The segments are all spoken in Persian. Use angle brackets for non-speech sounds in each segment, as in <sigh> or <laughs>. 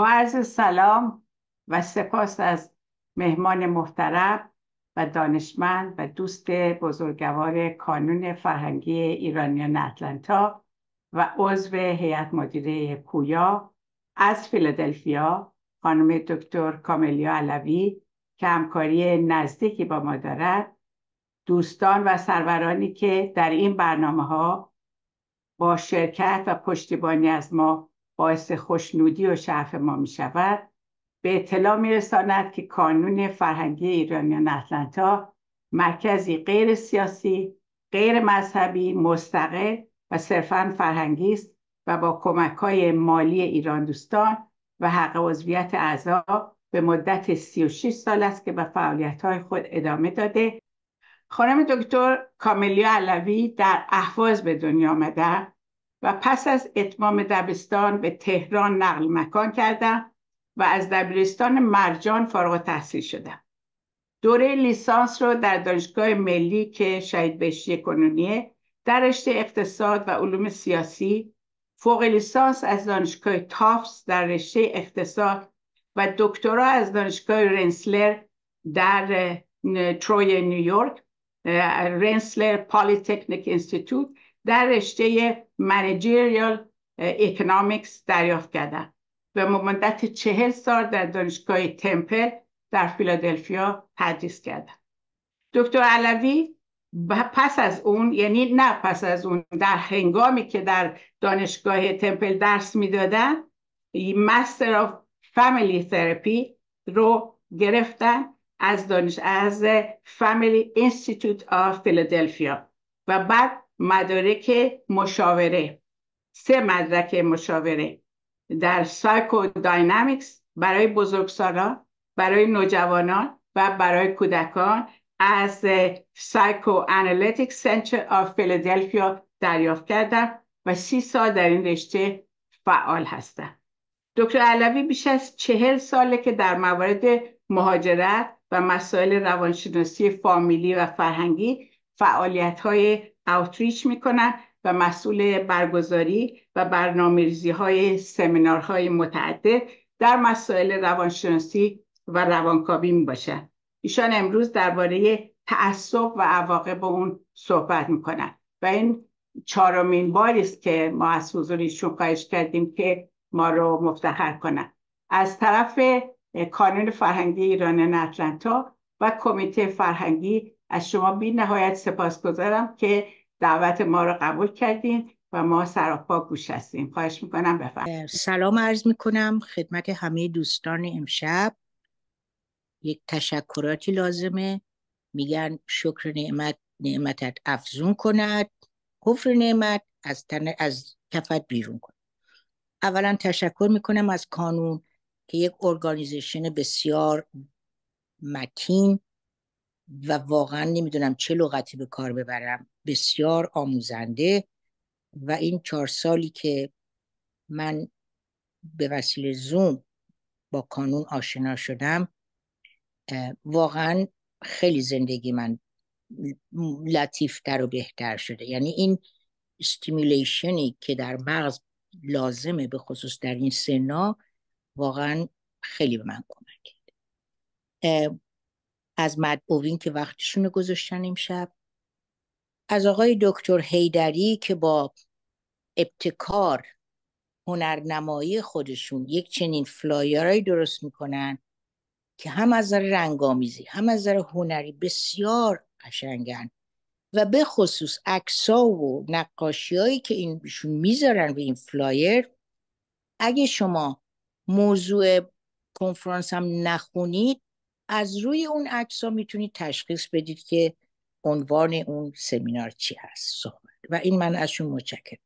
با عرض سلام و سپاس از مهمان محترم و دانشمند و دوست بزرگوار کانون فرهنگی ایرانیان اتلانتا و عضو هیئت مدیره کویا از فیلادلفیا خانم دکتر کاملیا علوی که همکاری نزدیکی با ما دارد دوستان و سرورانی که در این برنامه ها با شرکت و پشتیبانی از ما باعث خوشنودی و شرف ما می شود به اطلاع می رساند که کانون فرهنگی ایرانیان اتلانتا مرکزی غیر سیاسی، غیر مذهبی، مستقل و صرفا فرهنگی است و با کمک های مالی ایران دوستان و حق عضویت اعضا به مدت 36 سال است که به فعالیت های خود ادامه داده خانم دکتر کاملیا علوی در احواز به دنیا آمده و پس از اتمام دبستان به تهران نقل مکان کردم و از دبیرستان مرجان فارغ تحصیل شدم دوره لیسانس رو در دانشگاه ملی که شهید بهشتی کنونیه در رشته اقتصاد و علوم سیاسی فوق لیسانس از دانشگاه تافس در رشته اقتصاد و دکترا از دانشگاه رنسلر در تروی نیویورک رنسلر پالیتکنیک اینستیتوت در رشته منیجریال اکنامیکس eh, دریافت کردن و مدت چهل سال در دانشگاه تمپل در فیلادلفیا تدریس کردن. دکتر علوی پس از اون یعنی نه پس از اون در هنگامی که در دانشگاه تمپل درس میدادن مستر آف فامیلی ترپی رو گرفتن از دانش از فامیلی انستیتوت آف فیلادلفیا و بعد مدارک مشاوره سه مدرک مشاوره در سایکو داینامیکس برای بزرگسالان برای نوجوانان و برای کودکان از سایکو انالیتیک سنتر آف فیلادلفیا دریافت کردم و سی سال در این رشته فعال هستم دکتر علوی بیش از چهل ساله که در موارد مهاجرت و مسائل روانشناسی فامیلی و فرهنگی فعالیت های اوتریچ میکنن و مسئول برگزاری و برنامه های های متعدد در مسائل روانشناسی و روانکاوی می ایشان امروز درباره تعصب و عواقب اون صحبت میکنن و این چهارمین باری است که ما از حضور ایشون خواهش کردیم که ما رو مفتخر کنن از طرف کانون فرهنگی ایران اتلانتا و کمیته فرهنگی از شما بی نهایت سپاس گذارم که دعوت ما را قبول کردین و ما سراپا گوش هستیم خواهش میکنم بفرمایید سلام عرض میکنم خدمت همه دوستان امشب یک تشکراتی لازمه میگن شکر نعمت نعمتت افزون کند کفر نعمت از, تن... از کفت بیرون کند اولا تشکر میکنم از کانون که یک ارگانیزشن بسیار متین و واقعا نمیدونم چه لغتی به کار ببرم بسیار آموزنده و این چهار سالی که من به وسیله زوم با کانون آشنا شدم واقعا خیلی زندگی من لطیفتر و بهتر شده یعنی این استیمیلیشنی که در مغز لازمه به خصوص در این سنا واقعا خیلی به من کمک کرد از مدعوین که وقتشون رو گذاشتن امشب از آقای دکتر هیدری که با ابتکار هنرنمایی خودشون یک چنین فلایرای درست میکنن که هم از نظر رنگامیزی هم از نظر هنری بسیار قشنگن و به خصوص اکسا و نقاشیهایی که اینشون میذارن به این فلایر اگه شما موضوع کنفرانس هم نخونید از روی اون عکس ها میتونید تشخیص بدید که عنوان اون سمینار چی هست صحبت و این من ازشون متشکرم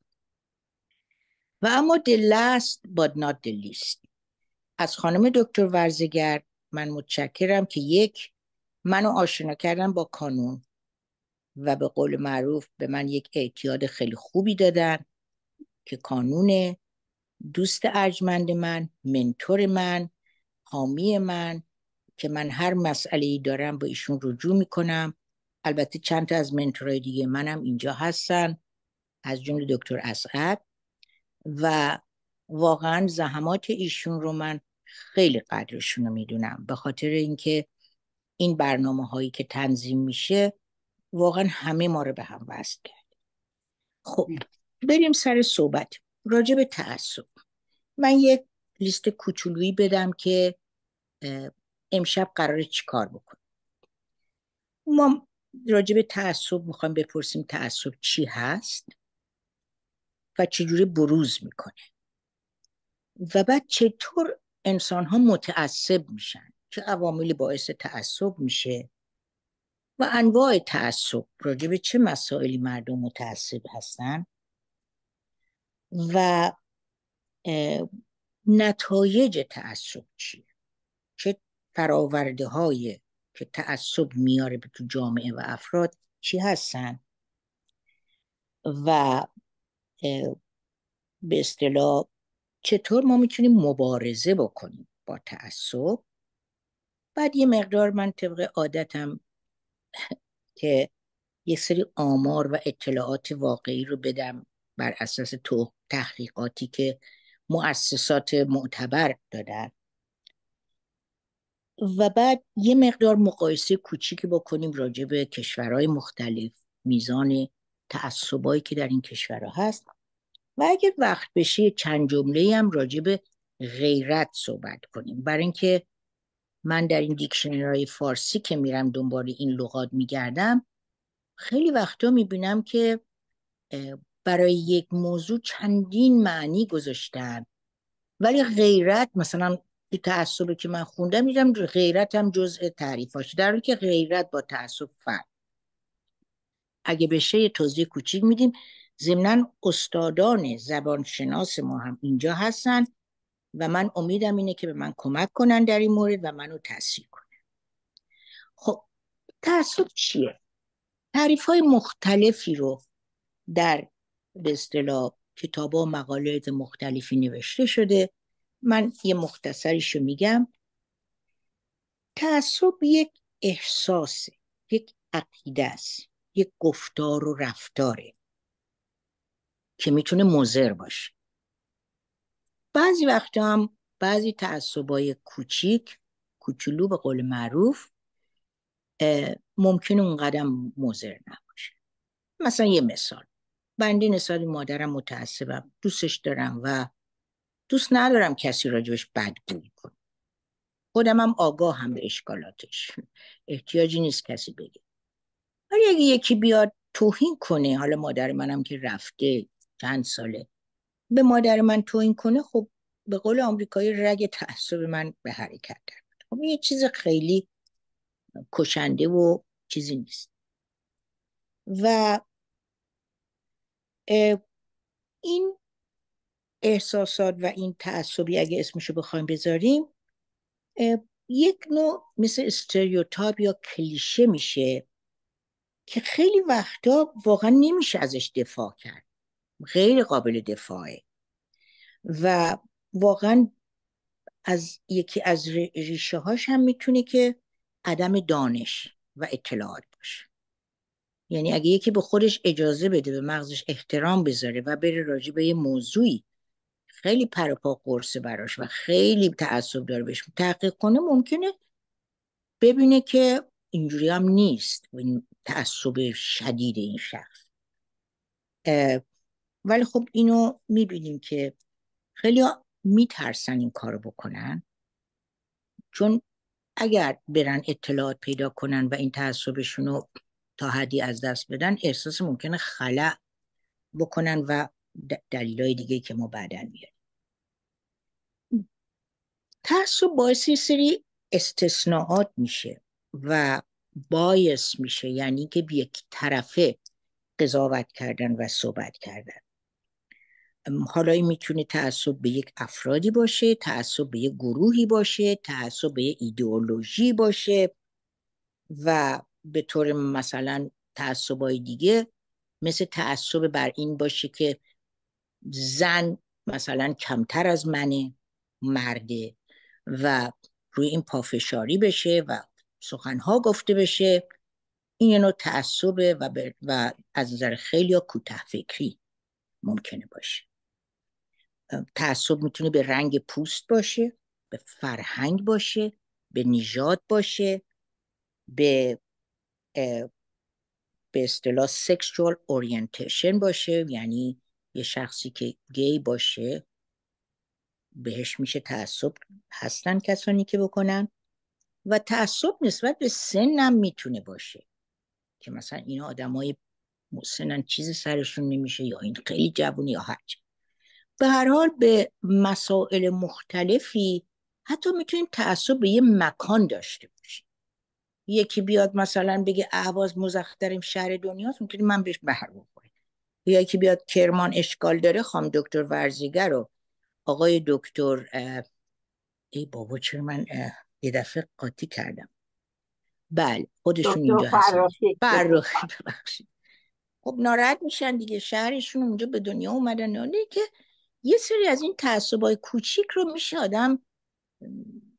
و اما the last but not the least از خانم دکتر ورزگر من متشکرم که یک منو آشنا کردن با کانون و به قول معروف به من یک اعتیاد خیلی خوبی دادن که کانون دوست ارجمند من منتور من حامی من که من هر مسئله ای دارم با ایشون رجوع میکنم البته چند تا از منتورای دیگه منم اینجا هستن از جمله دکتر اسعد و واقعا زحمات ایشون رو من خیلی قدرشون رو میدونم به خاطر اینکه این برنامه هایی که تنظیم میشه واقعا همه ما رو به هم وصل کرد خب بریم سر صحبت راجع به تعصب من یک لیست کوچولویی بدم که امشب قراره چی کار بکنیم ما راجع به تعصب میخوایم بپرسیم تعصب چی هست و چجوری بروز میکنه و بعد چطور انسان ها متعصب میشن چه عواملی باعث تعصب میشه و انواع تعصب راجع چه مسائلی مردم متعصب هستن و نتایج تعصب چیه فراورده های که تعصب میاره به تو جامعه و افراد چی هستن و به اصطلاح چطور ما میتونیم مبارزه بکنیم با تعصب بعد یه مقدار من طبق عادتم <laughs> که یه سری آمار و اطلاعات واقعی رو بدم بر اساس تحقیقاتی که مؤسسات معتبر دادن و بعد یه مقدار مقایسه کوچیکی بکنیم راجع به کشورهای مختلف میزان تعصبایی که در این کشورها هست و اگر وقت بشه چند جمله هم راجع به غیرت صحبت کنیم برای اینکه من در این دیکشنری فارسی که میرم دنبال این لغات میگردم خیلی وقتا میبینم که برای یک موضوع چندین معنی گذاشتن ولی غیرت مثلا تو که من خوندم میدم غیرت هم جزء تعریفاش در حالی که غیرت با تعصب فرق اگه بشه یه توضیح کوچیک میدیم ضمنا استادان زبانشناس ما هم اینجا هستن و من امیدم اینه که به من کمک کنن در این مورد و منو تحصیل کنن خب تعصب چیه تعریف های مختلفی رو در به اصطلاح کتاب و مقالات مختلفی نوشته شده من یه مختصریشو میگم تعصب یک احساس یک عقیده است یک گفتار و رفتاره که میتونه مضر باشه بعضی وقتا هم بعضی تعصبای کوچیک کوچولو به قول معروف ممکن اون قدم مضر نباشه مثلا یه مثال بنده نسال مادرم متعصبم دوستش دارم و دوست ندارم کسی راجبش بدگویی کنه خودم هم آگاه هم به اشکالاتش احتیاجی نیست کسی بگه ولی اگه یکی بیاد توهین کنه حالا مادر منم که رفته چند ساله به مادر من توهین کنه خب به قول آمریکایی رگ تعصب من به حرکت در خب یه چیز خیلی کشنده و چیزی نیست و این احساسات و این تعصبی اگه اسمشو بخوایم بذاریم یک نوع مثل استریوتاپ یا کلیشه میشه که خیلی وقتا واقعا نمیشه ازش دفاع کرد غیر قابل دفاعه و واقعا از یکی از ریشه هاش هم میتونه که عدم دانش و اطلاعات باشه یعنی اگه یکی به خودش اجازه بده به مغزش احترام بذاره و بره راجع به یه موضوعی خیلی پرپا قرصه براش و خیلی تعصب داره بهش تحقیق کنه ممکنه ببینه که اینجوری هم نیست این تعصب شدید این شخص ولی خب اینو میبینیم که خیلی میترسن این کارو بکنن چون اگر برن اطلاعات پیدا کنن و این تعصبشون رو تا حدی از دست بدن احساس ممکنه خلع بکنن و های دیگه که ما بعدا میاریم تعصب باعث سری استثناعات میشه و بایس میشه یعنی که یک طرفه قضاوت کردن و صحبت کردن حالا این میتونه تعصب به یک افرادی باشه تعصب به یک گروهی باشه تعصب به یک ایدئولوژی باشه و به طور مثلا تعصبای دیگه مثل تعصب بر این باشه که زن مثلا کمتر از منه مرده و روی این پافشاری بشه و سخنها گفته بشه این یه نوع تعصبه و, و از نظر خیلی کوتاه فکری ممکنه باشه تعصب میتونه به رنگ پوست باشه به فرهنگ باشه به نژاد باشه به به اصطلاح سکشوال اورینتیشن باشه یعنی یه شخصی که گی باشه بهش میشه تعصب هستن کسانی که بکنن و تعصب نسبت به سنم میتونه باشه که مثلا این آدمای مسنن چیز سرشون نمیشه یا این خیلی جوونی یا هرچی به هر حال به مسائل مختلفی حتی میتونیم تعصب به یه مکان داشته باشیم یکی بیاد مثلا بگه اهواز مزخترین شهر دنیاست میتونیم من بهش بهرو یا که بیاد کرمان اشکال داره خام دکتر ورزیگر رو آقای دکتر ای بابا چرا من یه دفعه قاطی کردم بله خودشون اینجا هستن فرخی ببخشید خب ناراحت میشن دیگه شهرشون اونجا به دنیا اومدن نه که یه سری از این تعصبای کوچیک رو میشه آدم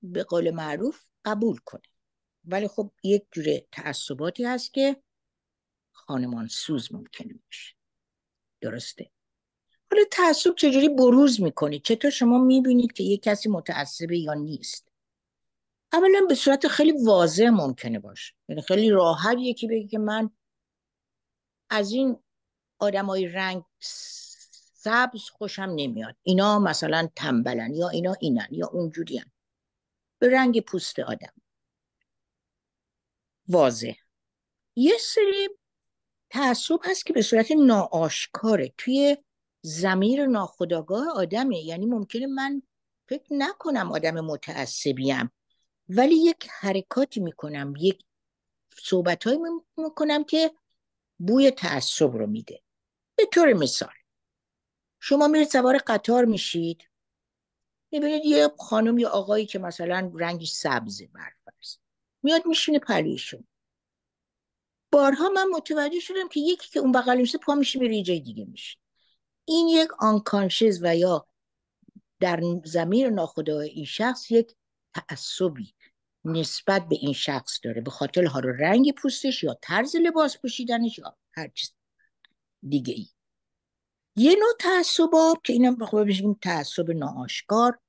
به قول معروف قبول کنه ولی خب یک جوره تعصباتی هست که خانمان سوز ممکنه باشه درسته حالا تعصب چجوری بروز میکنید چطور شما میبینید که یه کسی متعصبه یا نیست اولا به صورت خیلی واضح ممکنه باشه یعنی خیلی راحت یکی بگی که من از این آدمای رنگ سبز خوشم نمیاد اینا مثلا تنبلن یا اینا اینن یا اونجوریان به رنگ پوست آدم واضح یه سری تعصب هست که به صورت ناآشکاره توی زمیر ناخداگاه آدمه یعنی ممکنه من فکر نکنم آدم متعصبیم ولی یک حرکاتی میکنم یک صحبتهایی میکنم که بوی تعصب رو میده به طور مثال شما میرید سوار قطار میشید میبینید یه خانم یا آقایی که مثلا رنگی سبز برفرز میاد میشینه پلیشون بارها من متوجه شدم که یکی که اون بغل میشه پا میشه میره یه جای دیگه میشه این یک آنکانشیز و یا در زمین ناخدای این شخص یک تعصبی نسبت به این شخص داره به خاطر ها رو رنگ پوستش یا طرز لباس پوشیدنش یا هر چیز دیگه ای یه نوع تعصب که اینم بخواه خب بشیم تعصب ناآشکار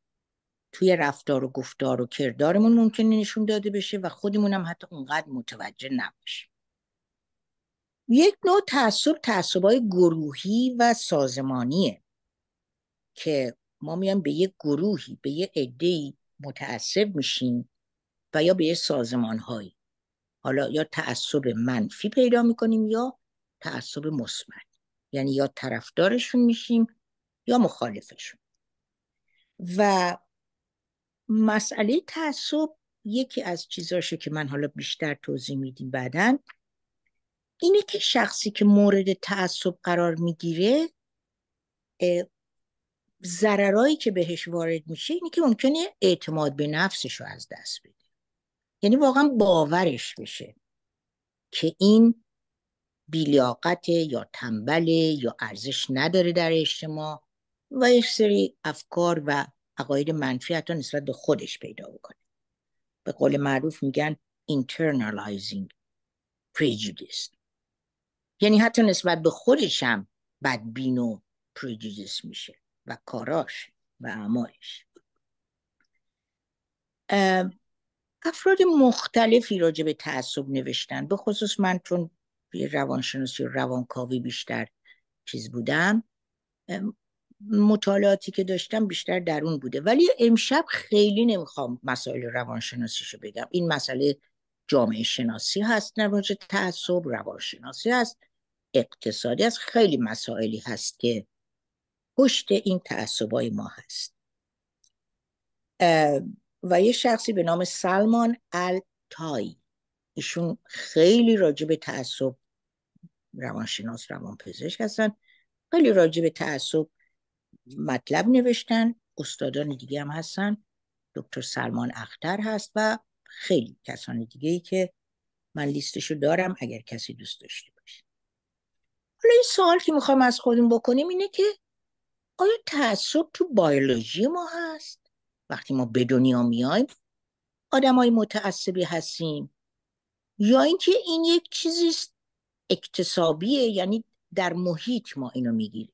توی رفتار و گفتار و کردارمون ممکنه نشون داده بشه و خودمونم حتی اونقدر متوجه نباشیم یک نوع تعصب های گروهی و سازمانیه که ما میان به یک گروهی به یه ای متعصب میشیم و یا به سازمان سازمانهایی حالا یا تعصب منفی پیدا میکنیم یا تعصب مثبت یعنی یا طرفدارشون میشیم یا مخالفشون و مسئله تعصب یکی از چیزاشه که من حالا بیشتر توضیح میدیم بعدن اینه که شخصی که مورد تعصب قرار میگیره ضررایی که بهش وارد میشه اینه که ممکنه اعتماد به نفسش رو از دست بده یعنی واقعا باورش بشه که این بیلیاقت یا تنبل یا ارزش نداره در اجتماع و یک سری افکار و عقاید منفی حتی نسبت به خودش پیدا بکنه به قول معروف میگن internalizing prejudice یعنی حتی نسبت به هم بدبین و پروژیزیس میشه و کاراش و اعمالش افراد مختلفی راجع به تعصب نوشتن به خصوص من چون روانشناسی و روانکاوی بیشتر چیز بودم مطالعاتی که داشتم بیشتر در اون بوده ولی امشب خیلی نمیخوام مسائل روانشناسیشو بگم این مسئله جامعه شناسی هست نواجه تعصب روانشناسی هست اقتصادی از خیلی مسائلی هست که پشت این تعصبای ما هست و یه شخصی به نام سلمان تای ایشون خیلی راجع به تعصب روانشناس روانپزشک هستن خیلی راجب به تعصب مطلب نوشتن استادان دیگه هم هستن دکتر سلمان اختر هست و خیلی کسان دیگه ای که من لیستشو دارم اگر کسی دوست داشته حالا این سوال که میخوایم از خودم بکنیم اینه که آیا تعصب تو بیولوژی ما هست وقتی ما به دنیا میایم های متعصبی هستیم یا اینکه این یک چیزی اکتسابیه یعنی در محیط ما اینو میگیریم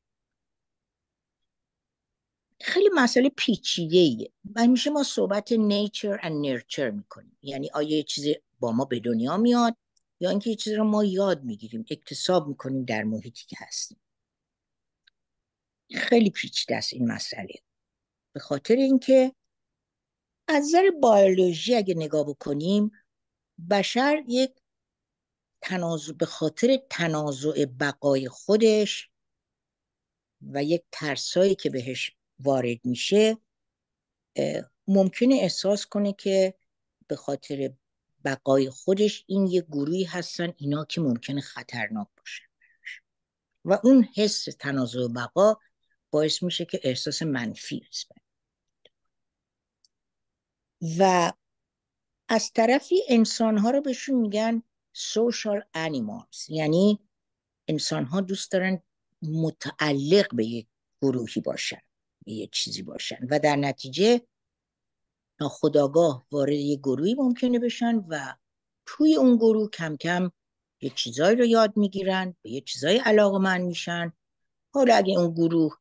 خیلی مسئله پیچیده ایه میشه ما صحبت نیچر and نرچر میکنیم یعنی آیا یه چیزی با ما به دنیا میاد یا اینکه یه چیزی رو ما یاد میگیریم اکتساب میکنیم در محیطی که هستیم خیلی پیچیده است این مسئله به خاطر اینکه از نظر بیولوژی اگه نگاه بکنیم بشر یک تنازع به خاطر تنازع بقای خودش و یک ترسایی که بهش وارد میشه ممکنه احساس کنه که به خاطر بقای خودش این یه گروهی هستن اینا که ممکنه خطرناک باشن و اون حس تنازع بقا باعث میشه که احساس منفی نسبت و از طرفی انسان ها رو بهشون میگن سوشال انیمالز یعنی انسان ها دوست دارن متعلق به یک گروهی باشن به یه چیزی باشن و در نتیجه خداگاه وارد یه گروهی ممکنه بشن و توی اون گروه کم کم یه چیزایی رو یاد میگیرن به یه چیزایی علاقه من میشن حالا اگه اون گروه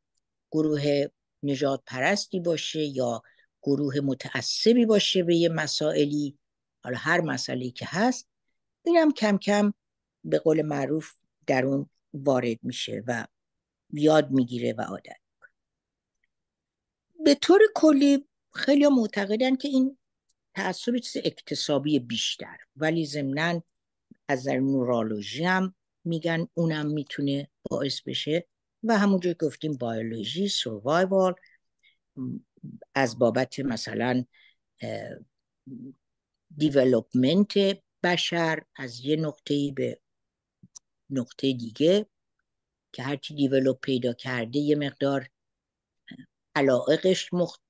گروه نجات پرستی باشه یا گروه متعصبی باشه به یه مسائلی حالا هر مسئله که هست اینم کم کم به قول معروف در اون وارد میشه و یاد میگیره و عادت به طور کلی خیلی معتقدن که این تعصب چیز اکتسابی بیشتر ولی ضمنا از در هم میگن اونم میتونه باعث بشه و همونجور گفتیم بایولوژی سروایوال از بابت مثلا دیولوپمنت بشر از یه ای به نقطه دیگه که هرچی دیولوپ پیدا کرده یه مقدار علاقش مخ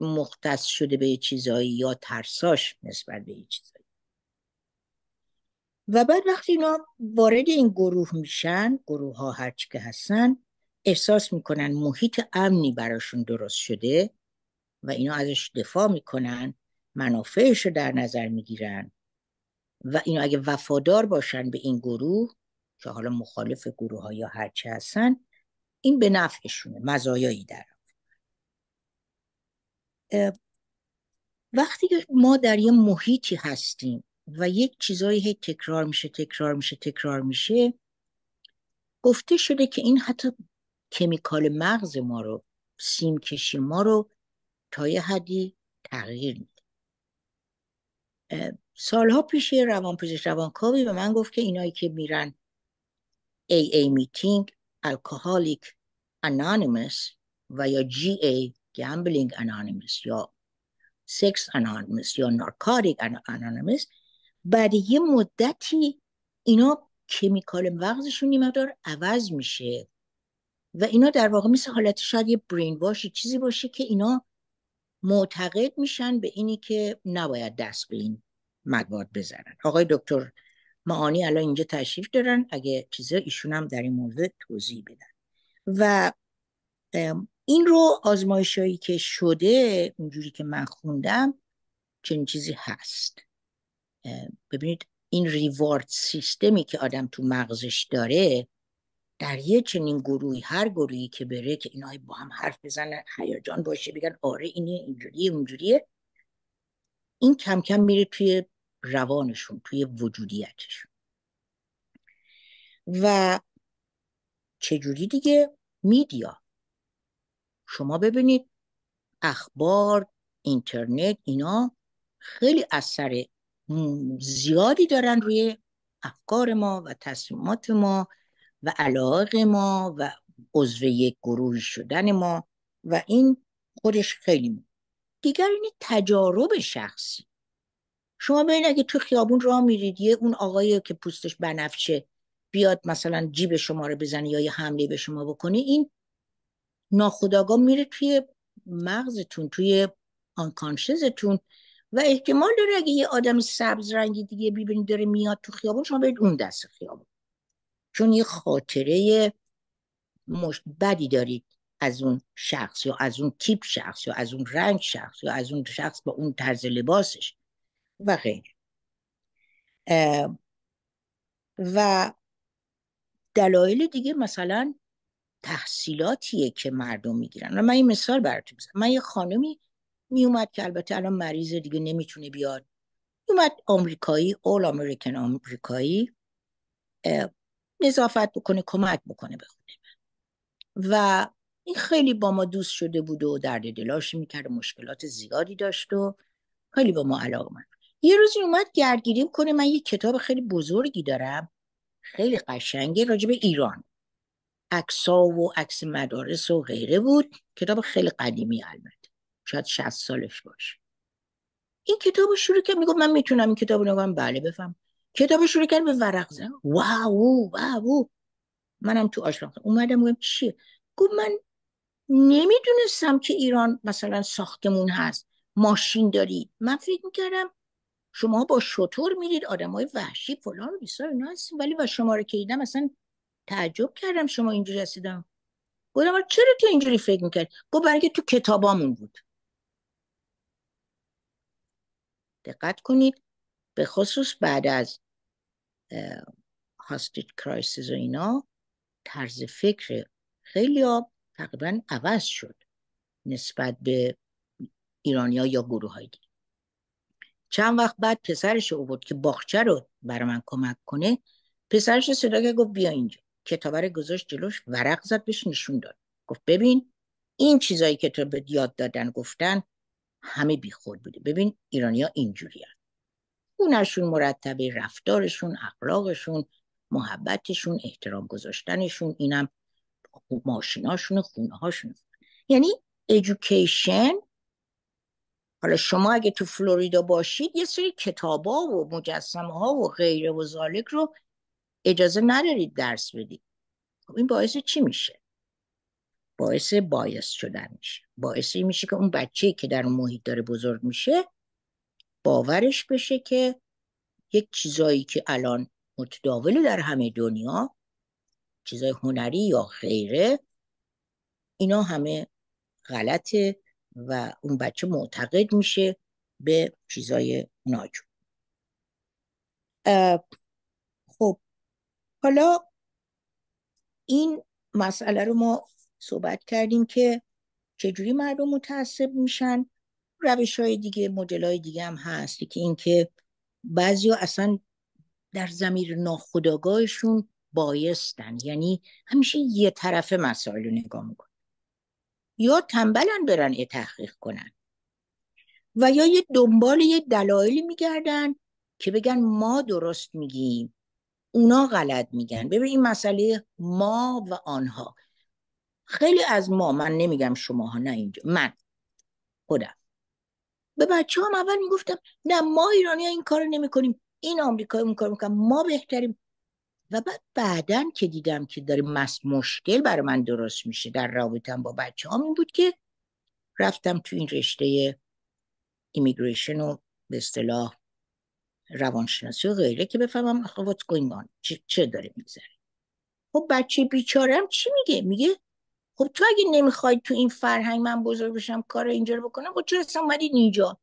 مختص شده به چیزایی یا ترساش نسبت به چیزایی و بعد وقتی اینا وارد این گروه میشن گروه ها هرچی که هستن احساس میکنن محیط امنی براشون درست شده و اینا ازش دفاع میکنن منافعش رو در نظر میگیرن و اینا اگه وفادار باشن به این گروه که حالا مخالف گروه ها یا هرچی هستن این به نفعشونه مزایایی داره وقتی که ما در یه محیطی هستیم و یک چیزایی هی تکرار میشه تکرار میشه تکرار میشه گفته شده که این حتی کمیکال مغز ما رو سیم کشی ما رو تا یه حدی تغییر میده سالها پیش روان روانکاوی به من گفت که اینایی که میرن AA میتینگ الکهالیک انانیمس و یا GA گمبلینگ انانیمس یا سکس انانیمس یا narcotic انانیمس بعد یه مدتی اینا کمیکال مغزشون یه مقدار عوض میشه و اینا در واقع مثل حالت شاید یه برین واشی چیزی باشه که اینا معتقد میشن به اینی که نباید دست به این مدواد بزنن آقای دکتر معانی الان اینجا تشریف دارن اگه چیزا ایشون هم در این مورد توضیح بدن و این رو هایی که شده اونجوری که من خوندم چنین چیزی هست ببینید این ریوارد سیستمی که آدم تو مغزش داره در یه چنین گروهی هر گروهی که بره که اینا با هم حرف بزنن هیجان باشه بگن آره اینه اینجوریه اونجوریه این کم کم میره توی روانشون توی وجودیتشون و چجوری دیگه میدیا شما ببینید اخبار اینترنت اینا خیلی اثر زیادی دارن روی افکار ما و تصمیمات ما و علاق ما و عضو یک گروه شدن ما و این خودش خیلی مهم دیگر این تجارب شخصی شما ببین اگه تو خیابون راه میرید یه اون آقایی که پوستش بنفشه بیاد مثلا جیب شما رو بزنه یا یه حمله به شما بکنه این ناخداغا میره توی مغزتون توی آنکانشزتون و احتمال داره اگه یه آدم سبز رنگی دیگه ببینید داره میاد تو خیابون شما برید اون دست خیابون چون یه خاطره مش... بدی دارید از اون شخص یا از اون تیپ شخص یا از اون رنگ شخص یا از اون شخص با اون طرز لباسش و غیره و دلایل دیگه مثلا تحصیلاتیه که مردم میگیرن من این مثال براتون بزنم من یه خانمی میومد که البته الان مریض دیگه نمیتونه بیاد میومد آمریکایی اول امریکن آمریکایی نظافت بکنه کمک بکنه به خونه و این خیلی با ما دوست شده بود و درد دلاش میکرد و مشکلات زیادی داشت و خیلی با ما علاقه من یه روزی اومد گردگیری کنه من یه کتاب خیلی بزرگی دارم خیلی قشنگه راجب ایران اکسا و عکس مدارس و غیره بود کتاب خیلی قدیمی البته شاید 60 سالش باشه این کتاب شروع کرد میگفت من میتونم این کتاب رو نگم بله بفهم کتاب شروع کرد به ورق زن واو واو منم تو آشپزخونه اومدم گفتم چیه گفت من نمیدونستم که ایران مثلا ساختمون هست ماشین داری من فکر میکردم شما با شطور میرید آدمای وحشی فلان و بیسار اینا ولی با شما رو که دیدم اصلا تعجب کردم شما اینجوری رسیدم گفتم آره، چرا تو اینجوری فکر میکرد گفت برای که تو کتابامون بود دقت کنید به خصوص بعد از هاستیج کرایسیز و اینا طرز فکر خیلی ها تقریبا عوض شد نسبت به ایرانیا یا گروه های دیگه چند وقت بعد پسرش او بود که باخچه رو برای من کمک کنه پسرش صدا که گفت بیا اینجا کتابه گذاشت جلوش ورق زد بهش نشون داد گفت ببین این چیزایی که تو به یاد دادن گفتن همه بیخود بوده ببین ایرانیا اینجوری هست مرتبه رفتارشون اخلاقشون محبتشون احترام گذاشتنشون اینم ماشیناشون خونه یعنی ایژوکیشن حالا شما اگه تو فلوریدا باشید یه سری کتابا و مجسمه ها و غیره و زالک رو اجازه ندارید درس بدید خب این باعث چی میشه باعث بایس شدن میشه باعث این میشه که اون بچه که در اون محیط داره بزرگ میشه باورش بشه که یک چیزایی که الان متداول در همه دنیا چیزای هنری یا غیره اینا همه غلطه و اون بچه معتقد میشه به چیزای ناجو. حالا این مسئله رو ما صحبت کردیم که چجوری مردم متعصب میشن روش های دیگه مدل های دیگه هم هست که اینکه بعضی ها اصلا در زمیر ناخداگاهشون بایستن یعنی همیشه یه طرف مسائل رو نگاه میکن یا تنبلن برن یه تحقیق کنن و یا یه دنبال یه دلایلی میگردن که بگن ما درست میگیم اونا غلط میگن ببین این مسئله ما و آنها خیلی از ما من نمیگم شماها نه اینجا من خودم به بچه هم اول میگفتم نه ما ایرانی ها این کار نمی کنیم این آمریکایی اون کار میکنم ما بهتریم و بعد بعدا که دیدم که داره مس مشکل برای من درست میشه در رابطم با بچه هم این بود که رفتم تو این رشته ایمیگریشن و به اصطلاح روانشناسی و غیره که بفهمم what's چه, داره میگذره خب بچه بیچارم چی میگه میگه خب تو اگه نمیخوای تو این فرهنگ من بزرگ بشم کار اینجا رو بکنم خب چرا اصلا اومدید اینجا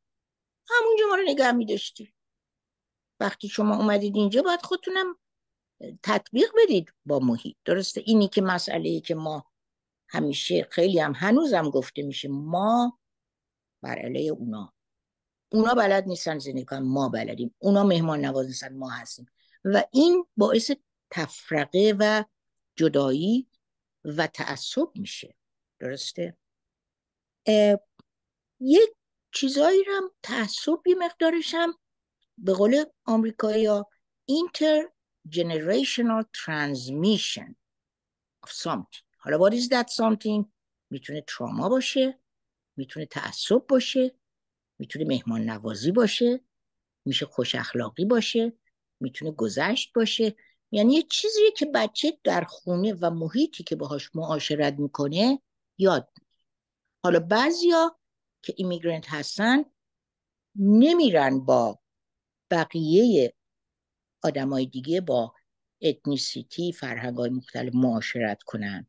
همونجا ما رو نگه میداشتی وقتی شما اومدید اینجا باید خودتونم تطبیق بدید با محیط درسته اینی که مسئله ای که ما همیشه خیلی هم هنوزم گفته میشه ما بر علیه اونا اونا بلد نیستن زندگی ما بلدیم اونا مهمان نواز نیستن ما هستیم و این باعث تفرقه و جدایی و تعصب میشه درسته یک چیزایی هم تعصب یه مقدارش هم به قول آمریکایی ها اینتر جنریشنال ترانزمیشن of something حالا what is that something میتونه تراما باشه میتونه تعصب باشه میتونه مهمان نوازی باشه میشه خوش اخلاقی باشه میتونه گذشت باشه یعنی یه چیزیه که بچه در خونه و محیطی که باهاش معاشرت میکنه یاد حالا بعضیا که ایمیگرنت هستن نمیرن با بقیه آدمای دیگه با اتنیسیتی فرهنگ های مختلف معاشرت کنن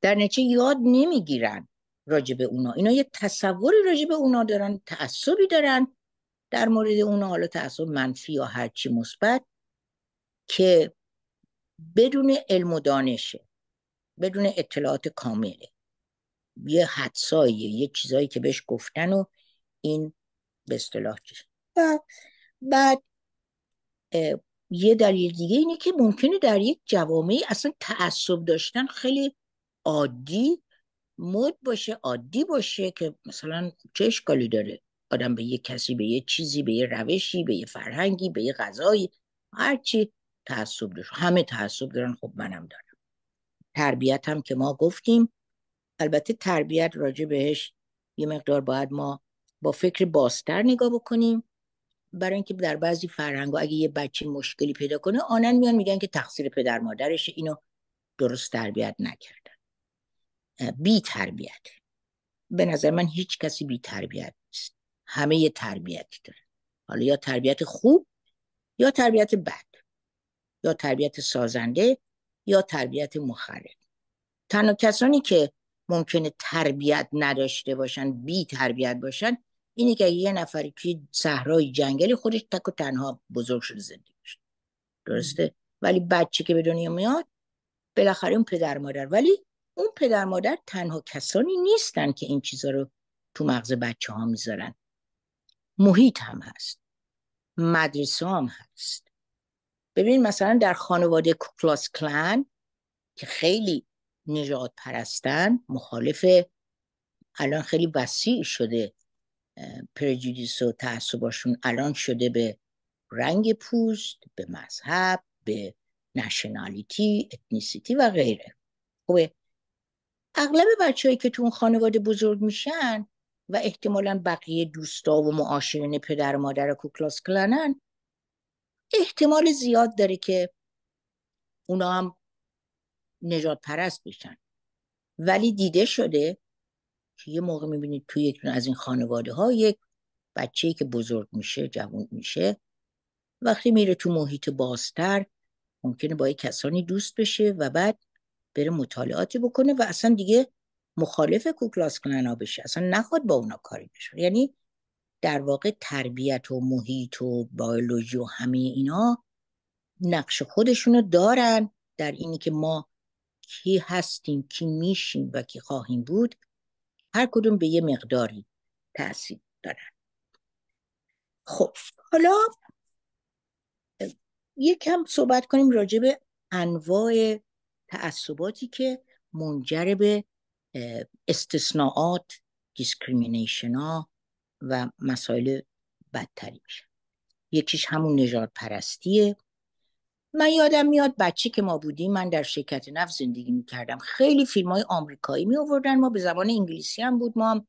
در نتیجه یاد نمیگیرن راجب اونا اینا یه تصوری راجب اونا دارن تعصبی دارن در مورد اونا حالا تعصب منفی یا هرچی مثبت که بدون علم و دانشه بدون اطلاعات کامله یه حدسایی یه چیزایی که بهش گفتن و این به اصطلاح و بعد یه دلیل دیگه اینه که ممکنه در یک جوامعی اصلا تعصب داشتن خیلی عادی مد باشه عادی باشه که مثلا چه اشکالی داره آدم به یه کسی به یه چیزی به یه روشی به یه فرهنگی به یه غذایی هرچی تعصب داشت همه تعصب دارن خب منم دارم تربیت هم که ما گفتیم البته تربیت راجع بهش یه مقدار باید ما با فکر بازتر نگاه بکنیم برای اینکه در بعضی فرهنگ ها اگه یه بچه مشکلی پیدا کنه آنن میان میگن که تقصیر پدر مادرش اینو درست تربیت نکردن بی تربیت به نظر من هیچ کسی بی تربیت نیست همه یه تربیت داره حالا یا تربیت خوب یا تربیت بد یا تربیت سازنده یا تربیت مخرب تنها کسانی که ممکنه تربیت نداشته باشن بی تربیت باشن اینی که یه نفری توی صحرای جنگلی خودش تک و تنها بزرگ شده زندگی درسته ولی بچه که به دنیا میاد بالاخره اون پدر مادر ولی اون پدر مادر تنها کسانی نیستن که این چیزا رو تو مغز بچه ها میذارن محیط هم هست مدرسه هم هست ببین مثلا در خانواده کلاس کلان که خیلی نجات پرستن مخالف الان خیلی وسیع شده پرجیدیس و تعصباشون الان شده به رنگ پوست به مذهب به نشنالیتی اتنیسیتی و غیره خوبه اغلب بچههایی که تو اون خانواده بزرگ میشن و احتمالا بقیه دوستا و معاشرین پدر و مادر کوکلاس کلنن احتمال زیاد داره که اونا هم نجات پرست بشن ولی دیده شده که یه موقع میبینید توی یکتون از این خانواده ها یک بچه که بزرگ میشه جوان میشه وقتی میره تو محیط بازتر ممکنه با یک کسانی دوست بشه و بعد بره مطالعاتی بکنه و اصلا دیگه مخالف کوکلاس کلنا بشه اصلا نخواد با اونا کاری بشه یعنی در واقع تربیت و محیط و بیولوژی و همه اینا نقش خودشونو دارن در اینی که ما کی هستیم کی میشیم و کی خواهیم بود هر کدوم به یه مقداری تاثیر دارن خب حالا کم صحبت کنیم راجع به انواع تعصباتی که منجر به استثناعات دیسکریمینیشن ها و مسائل بدتری میشه یکیش همون نجات پرستیه من یادم میاد بچه که ما بودیم من در شرکت نفت زندگی میکردم خیلی فیلم های آمریکایی می آوردن ما به زبان انگلیسی هم بود ما هم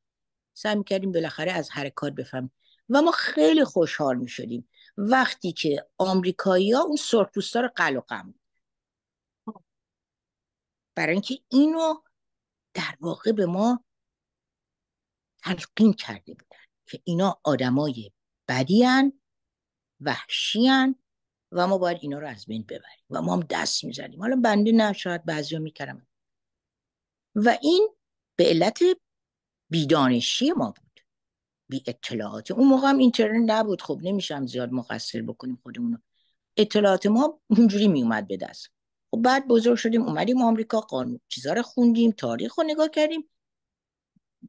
سعی میکردیم بالاخره از حرکات بفهم و ما خیلی خوشحال میشدیم وقتی که آمریکایی‌ها اون سرپوستا رو قل برای اینکه اینو در واقع به ما تلقین کرده بودن که اینا آدمای بدیان وحشیان و ما باید اینا رو از بین ببریم و ما هم دست میزنیم حالا بنده نه شاید بعضی میکردم و این به علت بیدانشی ما بود بی اطلاعات اون موقع هم اینترنت نبود خب نمیشم زیاد مقصر بکنیم خودمون رو اطلاعات ما اونجوری میومد به دست خب بعد بزرگ شدیم اومدیم آمریکا قانون چیزا رو خوندیم تاریخ رو نگاه کردیم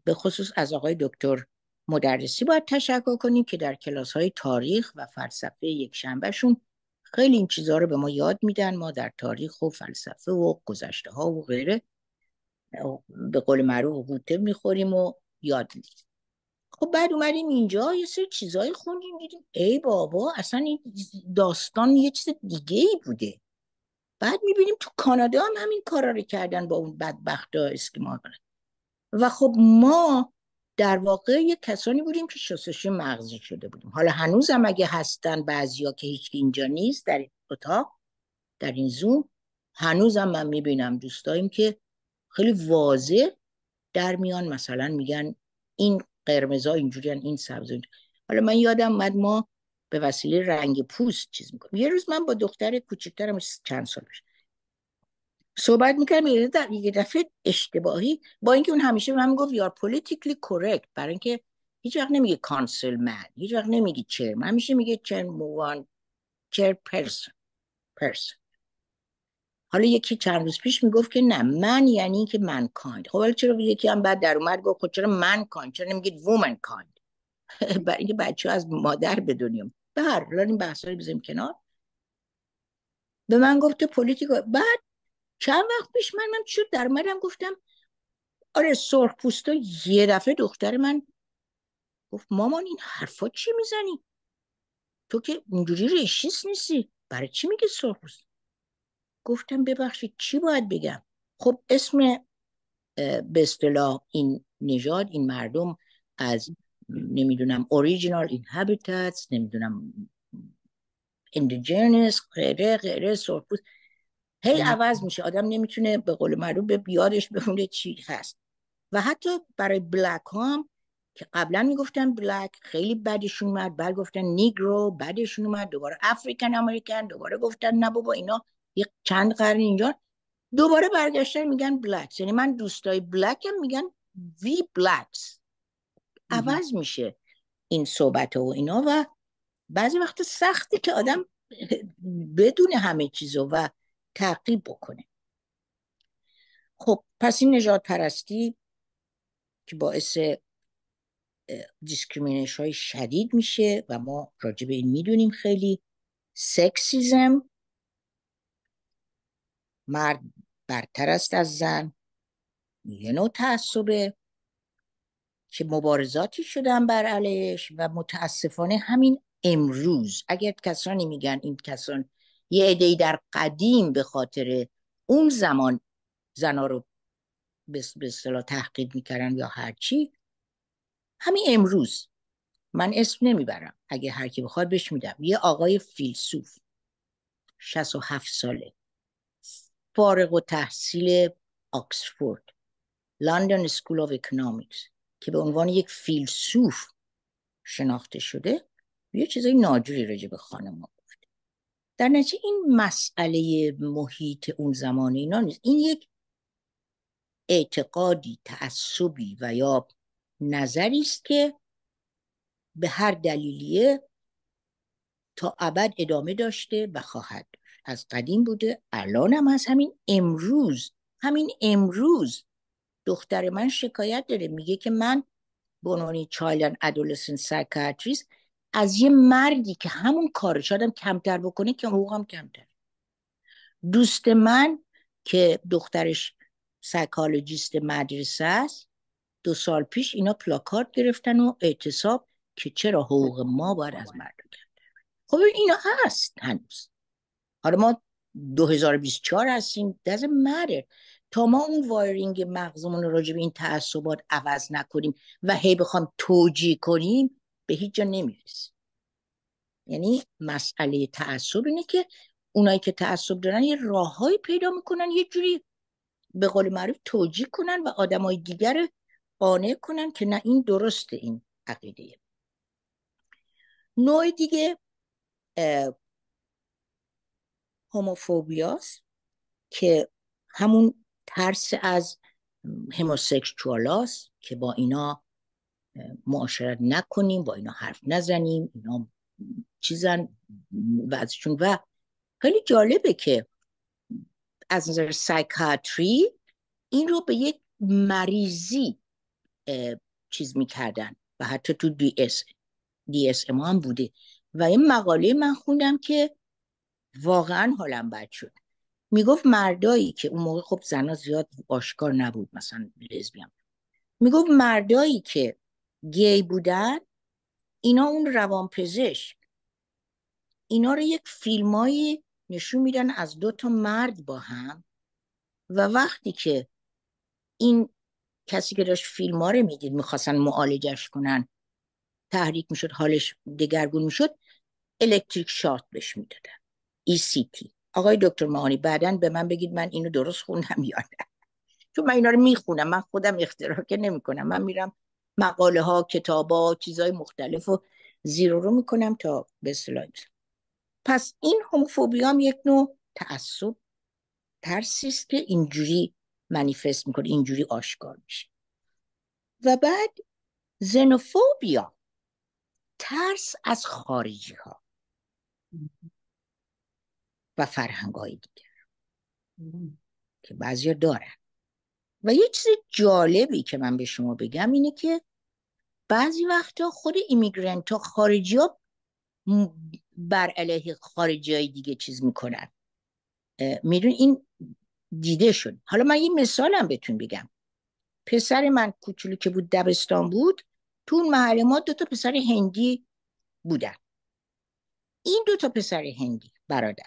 به خصوص از آقای دکتر مدرسی باید تشکر کنیم که در کلاس های تاریخ و فلسفه یک شنبهشون خیلی این چیزها رو به ما یاد میدن ما در تاریخ و فلسفه و گذشته ها و غیره به قول معروف بوته میخوریم و یاد میدیم خب بعد اومدیم اینجا یه سری چیزهایی خوندیم دیدیم ای بابا اصلا این داستان یه چیز دیگه ای بوده بعد میبینیم تو کانادا هم همین کارا رو کردن با اون ها اسکیما کنن و خب ما در واقع یه کسانی بودیم که شصش مغزی شده بودیم حالا هنوز هم اگه هستن بعضیا که هیچ اینجا نیست در این اتاق در این زوم هنوز هم من میبینم دوستاییم که خیلی واضح در میان مثلا میگن این قرمزا اینجوریان این سبز حالا من یادم مد ما به وسیله رنگ پوست چیز میکنم یه روز من با دختر کوچکترم چند سال بشه صحبت میکردم در یه دفعه اشتباهی با اینکه اون همیشه به من میگفت یار پولیتیکلی کورکت برای اینکه هیچ وقت نمیگه کانسل من هیچ وقت نمیگه من همیشه میگه موان چر پرسن پرسن حالا یکی چند روز پیش میگفت که نه من یعنی اینکه من کاند خب حالا چرا یکی هم بعد در اومد گفت خب چرا من کاند چرا نمیگید وومن کاند برای اینکه بچه از مادر به دنیا به هر حال این بحث رو بذاریم کنار به من گفته پولیتیکا بعد چند وقت پیش من من چود در مدم گفتم آره سرخ پوستا یه دفعه دختر من گفت مامان این حرفا چی میزنی تو که اونجوری رشیس نیستی برای چی میگی سرخ پوست گفتم ببخشید چی باید بگم خب اسم به اصطلاح این نژاد این مردم از نمیدونم اوریجینال این هابیتاتس نمیدونم اندیجنس غیره غیره سرپوس هی خب. عوض میشه آدم نمیتونه به قول معروف به بیادش بمونه چی هست و حتی برای بلک هم که قبلا میگفتن بلک خیلی بدشون اومد بعد گفتن نیگرو بعدشون اومد دوباره افریکن امریکن دوباره گفتن نه بابا اینا یک چند قرن اینجا دوباره برگشتن میگن بلک یعنی من دوستای هم میگن وی بلکس عوض میشه این صحبت و اینا و بعضی وقت سختی که آدم بدون همه چیزو و تعقیب بکنه خب پس این نجات پرستی که باعث دیسکریمینش های شدید میشه و ما راجع به این میدونیم خیلی سکسیزم مرد برتر است از زن یه نوع تعصبه که مبارزاتی شدن بر علیش و متاسفانه همین امروز اگر کسانی میگن این کسان یه عدهای در قدیم به خاطر اون زمان زنا رو به اصطلاح تحقیق میکردن یا هرچی همین امروز من اسم نمیبرم اگه هر کی بخواد بهش میدم یه آقای فیلسوف 67 ساله فارغ و تحصیل آکسفورد لندن سکول آف اکنامیکس که به عنوان یک فیلسوف شناخته شده یه چیزای ناجوری راجع به خانم گفت در نتیجه این مسئله محیط اون زمان اینا نیست این یک اعتقادی تعصبی و یا نظری است که به هر دلیلیه تا ابد ادامه داشته و خواهد داشت از قدیم بوده الان هم از همین امروز همین امروز دختر من شکایت داره میگه که من عنوان چایلن ادولسن سایکاتریس از یه مردی که همون کار شادم کمتر بکنه که حقوقم کمتر دوست من که دخترش سایکالوجیست مدرسه است دو سال پیش اینا پلاکارد گرفتن و اعتصاب که چرا حقوق ما باید از مردم کمتر خب اینا هست هنوز حالا ما 2024 هستیم دزه مرد تا ما اون وایرینگ مغزمون رو به این تعصبات عوض نکنیم و هی بخوام توجیه کنیم به هیچ جا نمیرسیم یعنی مسئله تعصب اینه که اونایی که تعصب دارن یه راههایی پیدا میکنن یه جوری به قول معروف توجیه کنن و آدمای دیگر قانع کنن که نه این درسته این عقیده نوع دیگه هوموفوبیاست که همون ترس از هموسکشوالاست که با اینا معاشرت نکنیم با اینا حرف نزنیم اینا چیزن بعضشون و خیلی جالبه که از نظر سایکاتری این رو به یک مریضی چیز میکردن و حتی تو دی اس دی اس هم بوده و این مقاله من خوندم که واقعا حالم بد شد میگفت مردایی که اون موقع خب زنا زیاد آشکار نبود مثلا لزبیان میگفت مردایی که گی بودن اینا اون روانپزشک اینا رو یک فیلمایی نشون میدن از دو تا مرد با هم و وقتی که این کسی که داشت فیلم رو میدید میخواستن معالجش کنن تحریک میشد حالش دگرگون میشد الکتریک شات بهش میدادن ای e سی تی آقای دکتر ماهانی بعدا به من بگید من اینو درست خوندم یا نه چون من اینا رو میخونم من خودم اختراع که کنم. من میرم مقاله ها کتاب ها چیزهای مختلف و زیر رو میکنم تا به سلاید. پس این هوموفوبیا هم یک نوع تعصب ترسی است که اینجوری منیفست میکنه اینجوری آشکار میشه و بعد زنوفوبیا ترس از خارجی ها و های دیگر که بعضی دارن و یه چیز جالبی که من به شما بگم اینه که بعضی وقتا خود ایمیگرنت ها خارجی ها بر علیه خارجی های دیگه چیز میکنن میدون این دیده شد حالا من یه مثالم بهتون بگم پسر من کوچولو که بود دبستان بود تو اون محل ما دو تا پسر هندی بودن این دو تا پسر هندی برادر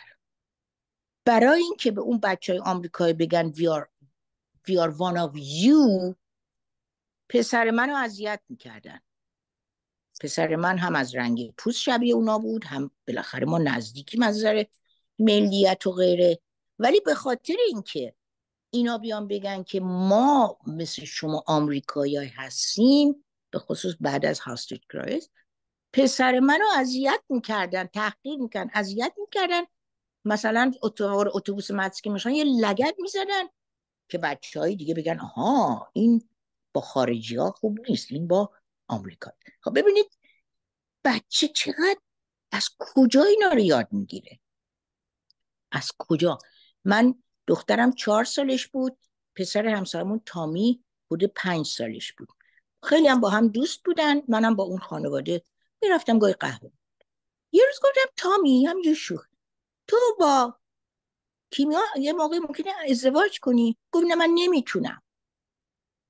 برای اینکه به اون بچه های آمریکایی بگن we are, we are one of you پسر منو اذیت میکردن پسر من هم از رنگ پوست شبیه اونا بود هم بالاخره ما نزدیکی منظر ملیت و غیره ولی به خاطر اینکه اینا بیان بگن که ما مثل شما آمریکایی هستیم به خصوص بعد از هاستج کرایس پسر منو اذیت میکردن تحقیر میکردن اذیت میکردن مثلا اتوبوس مدرسه که میشن یه لگت میزدن که بچه های دیگه بگن ها این با خارجی ها خوب نیست این با آمریکا خب ببینید بچه چقدر از کجا اینا رو یاد میگیره از کجا من دخترم چهار سالش بود پسر همسایمون تامی بوده پنج سالش بود خیلی هم با هم دوست بودن منم با اون خانواده میرفتم گاهی قهوه یه روز گفتم تامی هم شوخ تو با کیمیا یه موقع ممکنه ازدواج کنی گفت نه من نمیتونم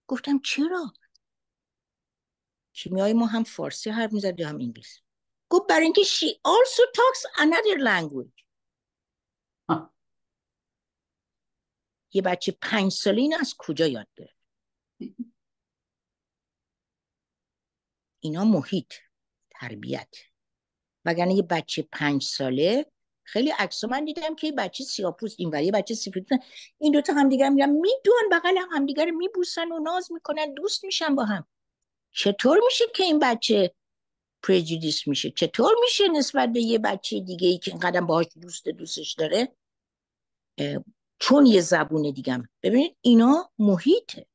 گفتم چرا کیمیای ما هم فارسی حرف میزد یا هم انگلیس گفت برای اینکه شی also talks another language <laughs> یه بچه پنج ساله این از کجا یاد گرفت اینا محیط تربیت وگرنه یه بچه پنج ساله خیلی عکس من دیدم که بچه سیاپوس این یه بچه سفید این دوتا همدیگر میرن میدون بغل هم همدیگر میبوسن و ناز میکنن دوست میشن با هم چطور میشه که این بچه پریجیدیس میشه چطور میشه نسبت به یه بچه دیگه ای که اینقدر باهاش دوست دوستش داره چون یه زبون دیگه ببینید اینا محیطه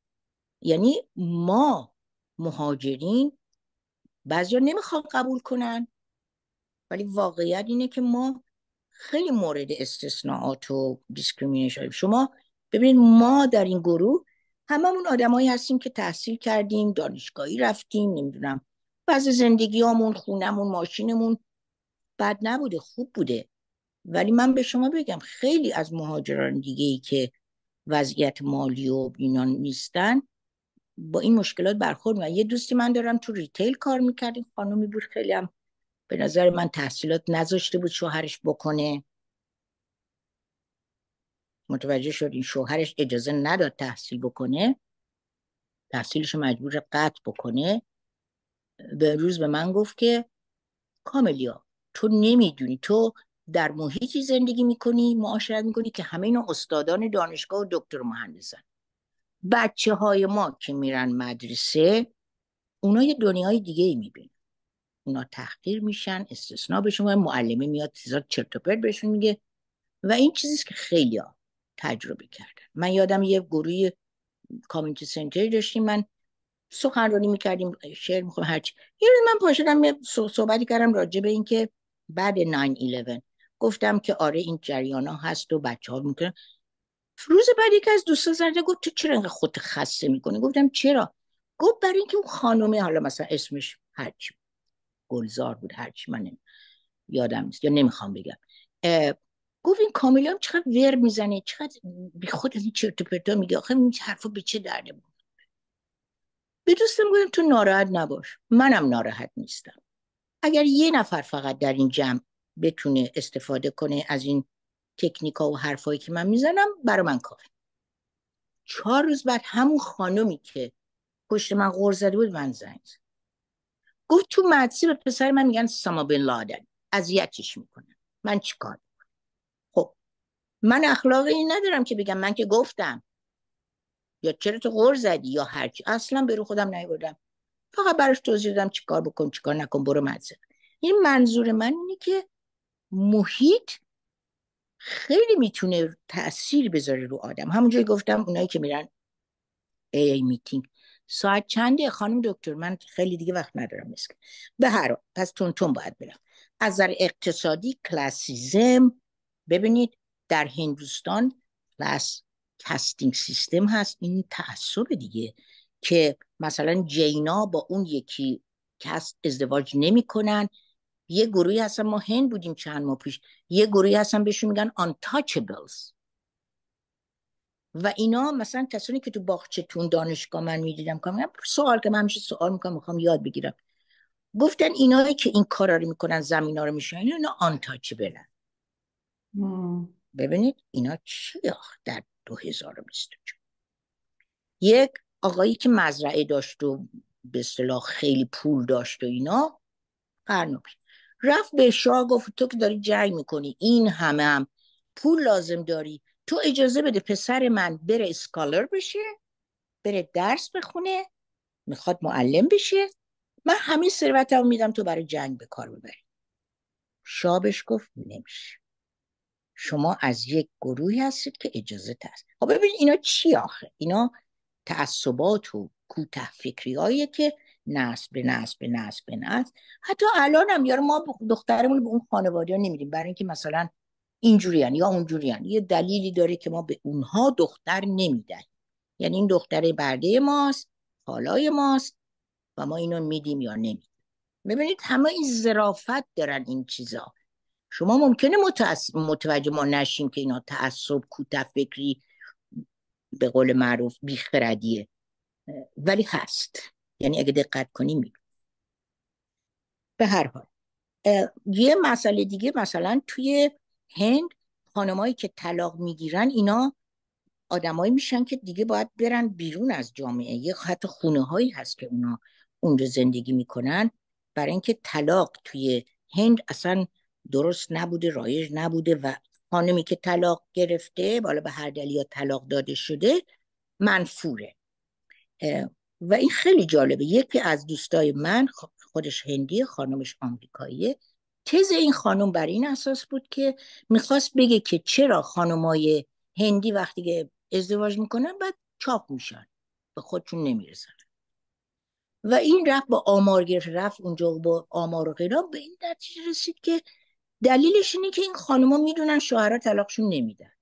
یعنی ما مهاجرین بعضیا نمیخوان قبول کنن ولی واقعیت اینه که ما خیلی مورد استثناءات و دیسکریمینیشن شما ببینید ما در این گروه هممون آدمایی هستیم که تحصیل کردیم دانشگاهی رفتیم نمیدونم بعض زندگیامون خونمون ماشینمون بد نبوده خوب بوده ولی من به شما بگم خیلی از مهاجران دیگه ای که وضعیت مالی و اینا نیستن با این مشکلات برخورد میکنن یه دوستی من دارم تو ریتیل کار میکردیم خانمی بود خیلی هم به نظر من تحصیلات نذاشته بود شوهرش بکنه متوجه شد این شوهرش اجازه نداد تحصیل بکنه تحصیلش مجبور قطع بکنه به روز به من گفت که کاملیا تو نمیدونی تو در محیطی زندگی میکنی معاشرت میکنی که همه اینا استادان دانشگاه و دکتر مهندسن بچه های ما که میرن مدرسه اونا یه دنیای دیگه ای میبینن اونا تحقیر میشن استثنا بهشون و معلمه میاد چیزا چرت و پرت بهشون میگه و این چیزیست که خیلی ها تجربه کردن من یادم یه گروه کامیونیتی سنتری داشتیم من سخنرانی میکردیم شعر میخوام هرچی یه روز من پاشدم صحبتی کردم راجع به اینکه بعد 9-11 گفتم که آره این جریان ها هست و بچه ها میکنن روز بعد یکی از دوستا زنده گفت تو چرا اینقدر خودت خسته میکنی گفتم چرا گفت برای اینکه اون خانومه حالا مثلا اسمش هرچی گلزار بود هرچی من یادم نیست یا نمیخوام بگم گفت این کامیلا هم چقدر ور میزنه چقدر بی خود از این چرت و پرتا میگه آخه این حرفا به چه درده بود به دوستم گفتم تو ناراحت نباش منم ناراحت نیستم اگر یه نفر فقط در این جمع بتونه استفاده کنه از این تکنیکا و حرفایی که من میزنم برا من کافی چهار روز بعد همون خانمی که پشت من غور بود من زنگ گفت تو مدرسه به پسر من میگن ساما بن لادن اذیتش میکنن من چیکار خب من اخلاقی این ندارم که بگم من که گفتم یا چرا تو غور زدی یا هرچی اصلا به رو خودم نیوردم فقط براش توضیح دادم چیکار بکن چیکار نکن برو مدرسه این منظور من اینه که محیط خیلی میتونه تاثیر بذاره رو آدم همونجوری گفتم اونایی که میرن ای, ای میتینگ ساعت چنده خانم دکتر من خیلی دیگه وقت ندارم به هر پس تون باید برم از نظر اقتصادی کلاسیزم ببینید در هندوستان کلاس کستینگ سیستم هست این تعصب دیگه که مثلا جینا با اون یکی کس ازدواج نمیکنن یه گروهی هستن ما هند بودیم چند ماه پیش یه گروهی هستن بهشون میگن untouchables و اینا مثلا کسانی که تو باغچتون دانشگاه من میدیدم کاملا سوال که من همیشه سوال میکنم میخوام یاد بگیرم گفتن اینایی که این کارا رو میکنن زمینا رو میشن اینا آنتاچبلن ببینید اینا چی در 2024 یک آقایی که مزرعه داشت و به اصطلاح خیلی پول داشت و اینا قرنوبی رفت به شاه گفت تو که داری جنگ میکنی این همه هم پول لازم داری تو اجازه بده پسر من بره اسکالر بشه بره درس بخونه میخواد معلم بشه من همین ثروتمو میدم تو برای جنگ به کار ببری شابش گفت نمیشه شما از یک گروهی هستید که اجازه هست خب ببین اینا چی آخه اینا تعصبات و کوته فکریایی که نسل به نسل به نسل به نسل حتی الان هم یارو ما دخترمون به اون خانواده ها نمیدیم برای اینکه مثلا اینجوریان یا اونجوریان یه دلیلی داره که ما به اونها دختر نمیدن یعنی این دختر برده ماست حالای ماست و ما اینو میدیم یا نمیدیم ببینید همه این زرافت دارن این چیزا شما ممکنه متوجه ما نشیم که اینا تعصب کوتاه فکری به قول معروف بیخردیه ولی هست یعنی اگه دقت کنیم میدونیم به هر حال یه مسئله دیگه مثلا توی هند خانمایی که طلاق میگیرن اینا آدمایی میشن که دیگه باید برن بیرون از جامعه یه خط خونه هایی هست که اونا اونجا زندگی میکنن برای اینکه طلاق توی هند اصلا درست نبوده رایج نبوده و خانمی که طلاق گرفته بالا به هر دلیل طلاق داده شده منفوره و این خیلی جالبه یکی از دوستای من خودش هندیه خانمش آمریکاییه تز این خانم بر این اساس بود که میخواست بگه که چرا خانمای هندی وقتی که ازدواج میکنن بعد چاپ میشن به خودشون نمیرسن و این رفت با آمار گرفت رفت اونجا با آمار و غیره به این نتیجه رسید که دلیلش اینه که این خانوما میدونن شوهرها طلاقشون نمیدن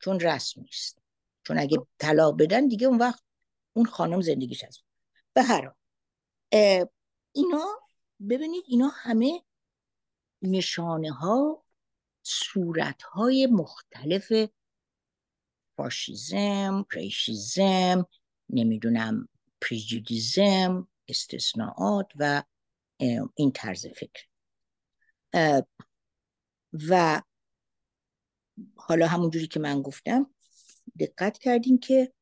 چون رسم نیست چون اگه طلاق بدن دیگه اون وقت اون خانم زندگیش از به هر اینا ببینید اینا همه نشانه ها صورت های مختلف فاشیزم ریشیزم نمیدونم پریجودیزم استثناعات و این طرز فکر و حالا همونجوری که من گفتم دقت کردیم که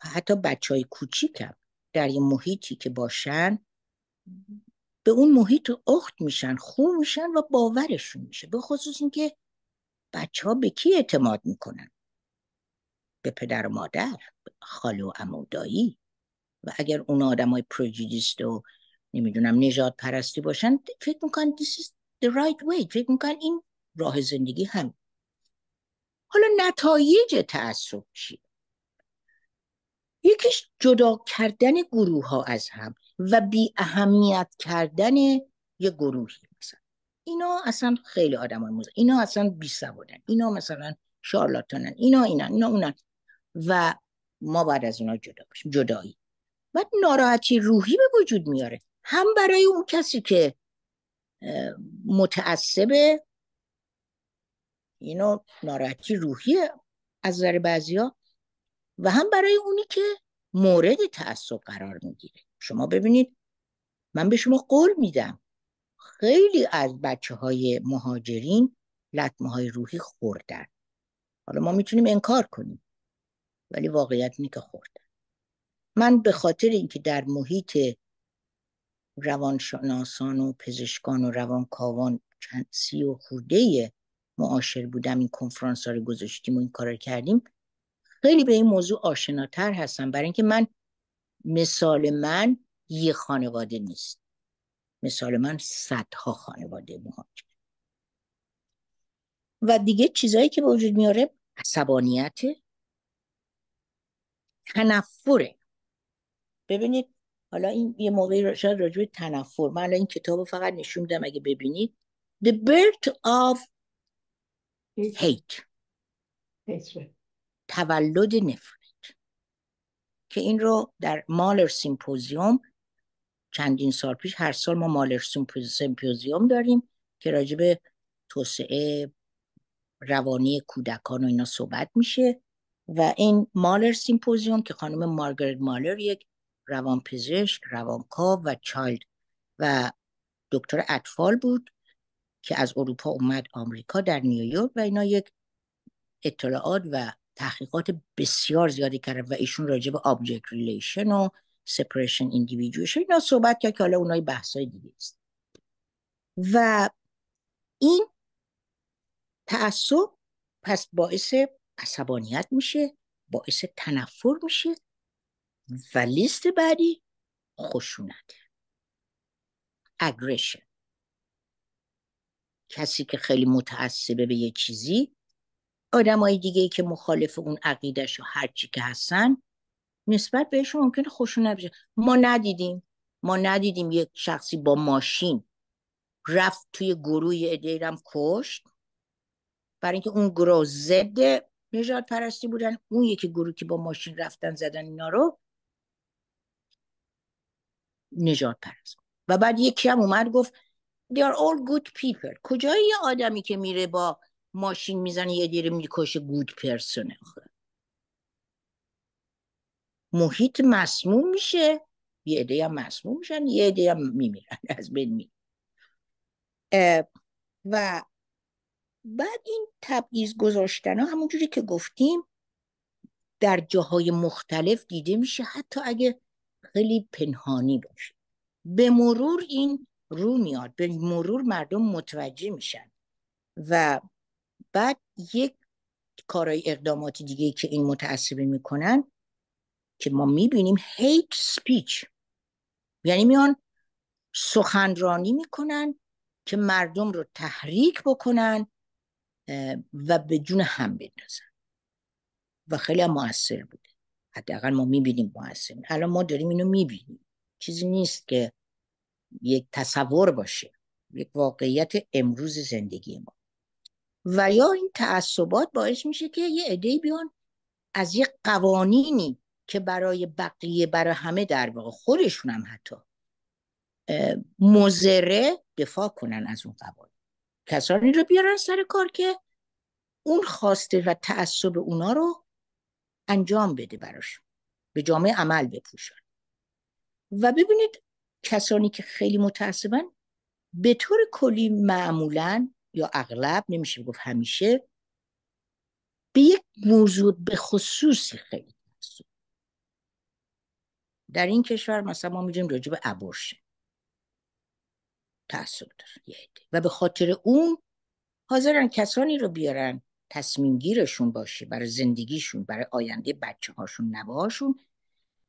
حتی بچه های کوچیکم در یه محیطی که باشن به اون محیط اخت میشن خو میشن و باورشون میشه به خصوص اینکه بچه ها به کی اعتماد میکنن به پدر و مادر خالو و امودایی و اگر اون آدم های و نمیدونم نجات پرستی باشن فکر میکنن this is the right way فکر میکنن این راه زندگی هم حالا نتایج تعصب چیه یکیش جدا کردن گروه ها از هم و بی اهمیت کردن یه گروهی مثلا اینا اصلا خیلی آدم های اینا اصلا بی سوادن اینا مثلا شارلاتانن اینا اینا اینا اونن و ما بعد از اونا جدا باشیم جدایی بعد ناراحتی روحی به وجود میاره هم برای اون کسی که متعصبه اینا ناراحتی روحی از بعضی ها و هم برای اونی که مورد تعصب قرار میگیره شما ببینید من به شما قول میدم خیلی از بچه های مهاجرین لطمه های روحی خوردن حالا ما میتونیم انکار کنیم ولی واقعیت اینه که خوردن من به خاطر اینکه در محیط روانشناسان و پزشکان و روانکاوان چند سی و خورده معاشر بودم این کنفرانس ها رو گذاشتیم و این کار رو کردیم خیلی به این موضوع آشناتر هستم برای اینکه من مثال من یه خانواده نیست مثال من صدها خانواده و دیگه چیزایی که به وجود میاره عصبانیت تنفره ببینید حالا این یه موقعی شاید راجع تنفر من الان این کتاب رو فقط نشون میدم اگه ببینید The Birth of Hate تولد نفر که این رو در مالر سیمپوزیوم چندین سال پیش هر سال ما مالر سیمپوزیوم داریم که راجب توسعه روانی کودکان و اینا صحبت میشه و این مالر سیمپوزیوم که خانم مارگریت مالر یک روانپزشک روانکاو و چایلد و دکتر اطفال بود که از اروپا اومد آمریکا در نیویورک و اینا یک اطلاعات و تحقیقات بسیار زیادی کرده و ایشون راجع به object relation و separation individuation اینا صحبت کرد که حالا اونای های دیگه است و این تعصب پس باعث عصبانیت میشه باعث تنفر میشه و لیست بعدی خشونت aggression کسی که خیلی متعصبه به یه چیزی آدمای دیگه ای که مخالف اون عقیدش و هرچی که هستن نسبت بهشون ممکنه خوشون نبشه ما ندیدیم ما ندیدیم یک شخصی با ماشین رفت توی گروه ادیرم کشت برای اینکه اون گروه ضد نجات پرستی بودن اون یکی گروه که با ماشین رفتن زدن اینا رو نجات پرست و بعد یکی هم اومد گفت they are all good people کجای یه آدمی که میره با ماشین میزنه یه دیره میکشه گود پرسونه محیط مسموم میشه یه عده هم مسموم میشن یه عده هم میمیرن از بین می و بعد این تبعیض گذاشتن ها همونجوری که گفتیم در جاهای مختلف دیده میشه حتی اگه خیلی پنهانی باشه به مرور این رو میاد به مرور مردم متوجه میشن و بعد یک کارای اقدامات دیگه که این متعصبه میکنن که ما میبینیم هیت سپیچ یعنی میان سخنرانی میکنن که مردم رو تحریک بکنن و به جون هم بندازن و خیلی هم موثر بوده حداقل ما میبینیم موثر الان ما داریم اینو میبینیم چیزی نیست که یک تصور باشه یک واقعیت امروز زندگی ما و یا این تعصبات باعث میشه که یه عده بیان از یه قوانینی که برای بقیه برای همه در واقع خودشون هم حتی مزره دفاع کنن از اون قوانین کسانی رو بیارن سر کار که اون خواسته و تعصب اونا رو انجام بده براش به جامعه عمل بپوشن و ببینید کسانی که خیلی متعصبن به طور کلی معمولا یا اغلب نمیشه گفت همیشه به یک موضوع به خصوصی خیلی محصول. در این کشور مثلا ما میدونیم راجع به ابورشن تحصیل داره و به خاطر اون حاضرن کسانی رو بیارن تصمیم گیرشون باشه برای زندگیشون برای آینده بچه هاشون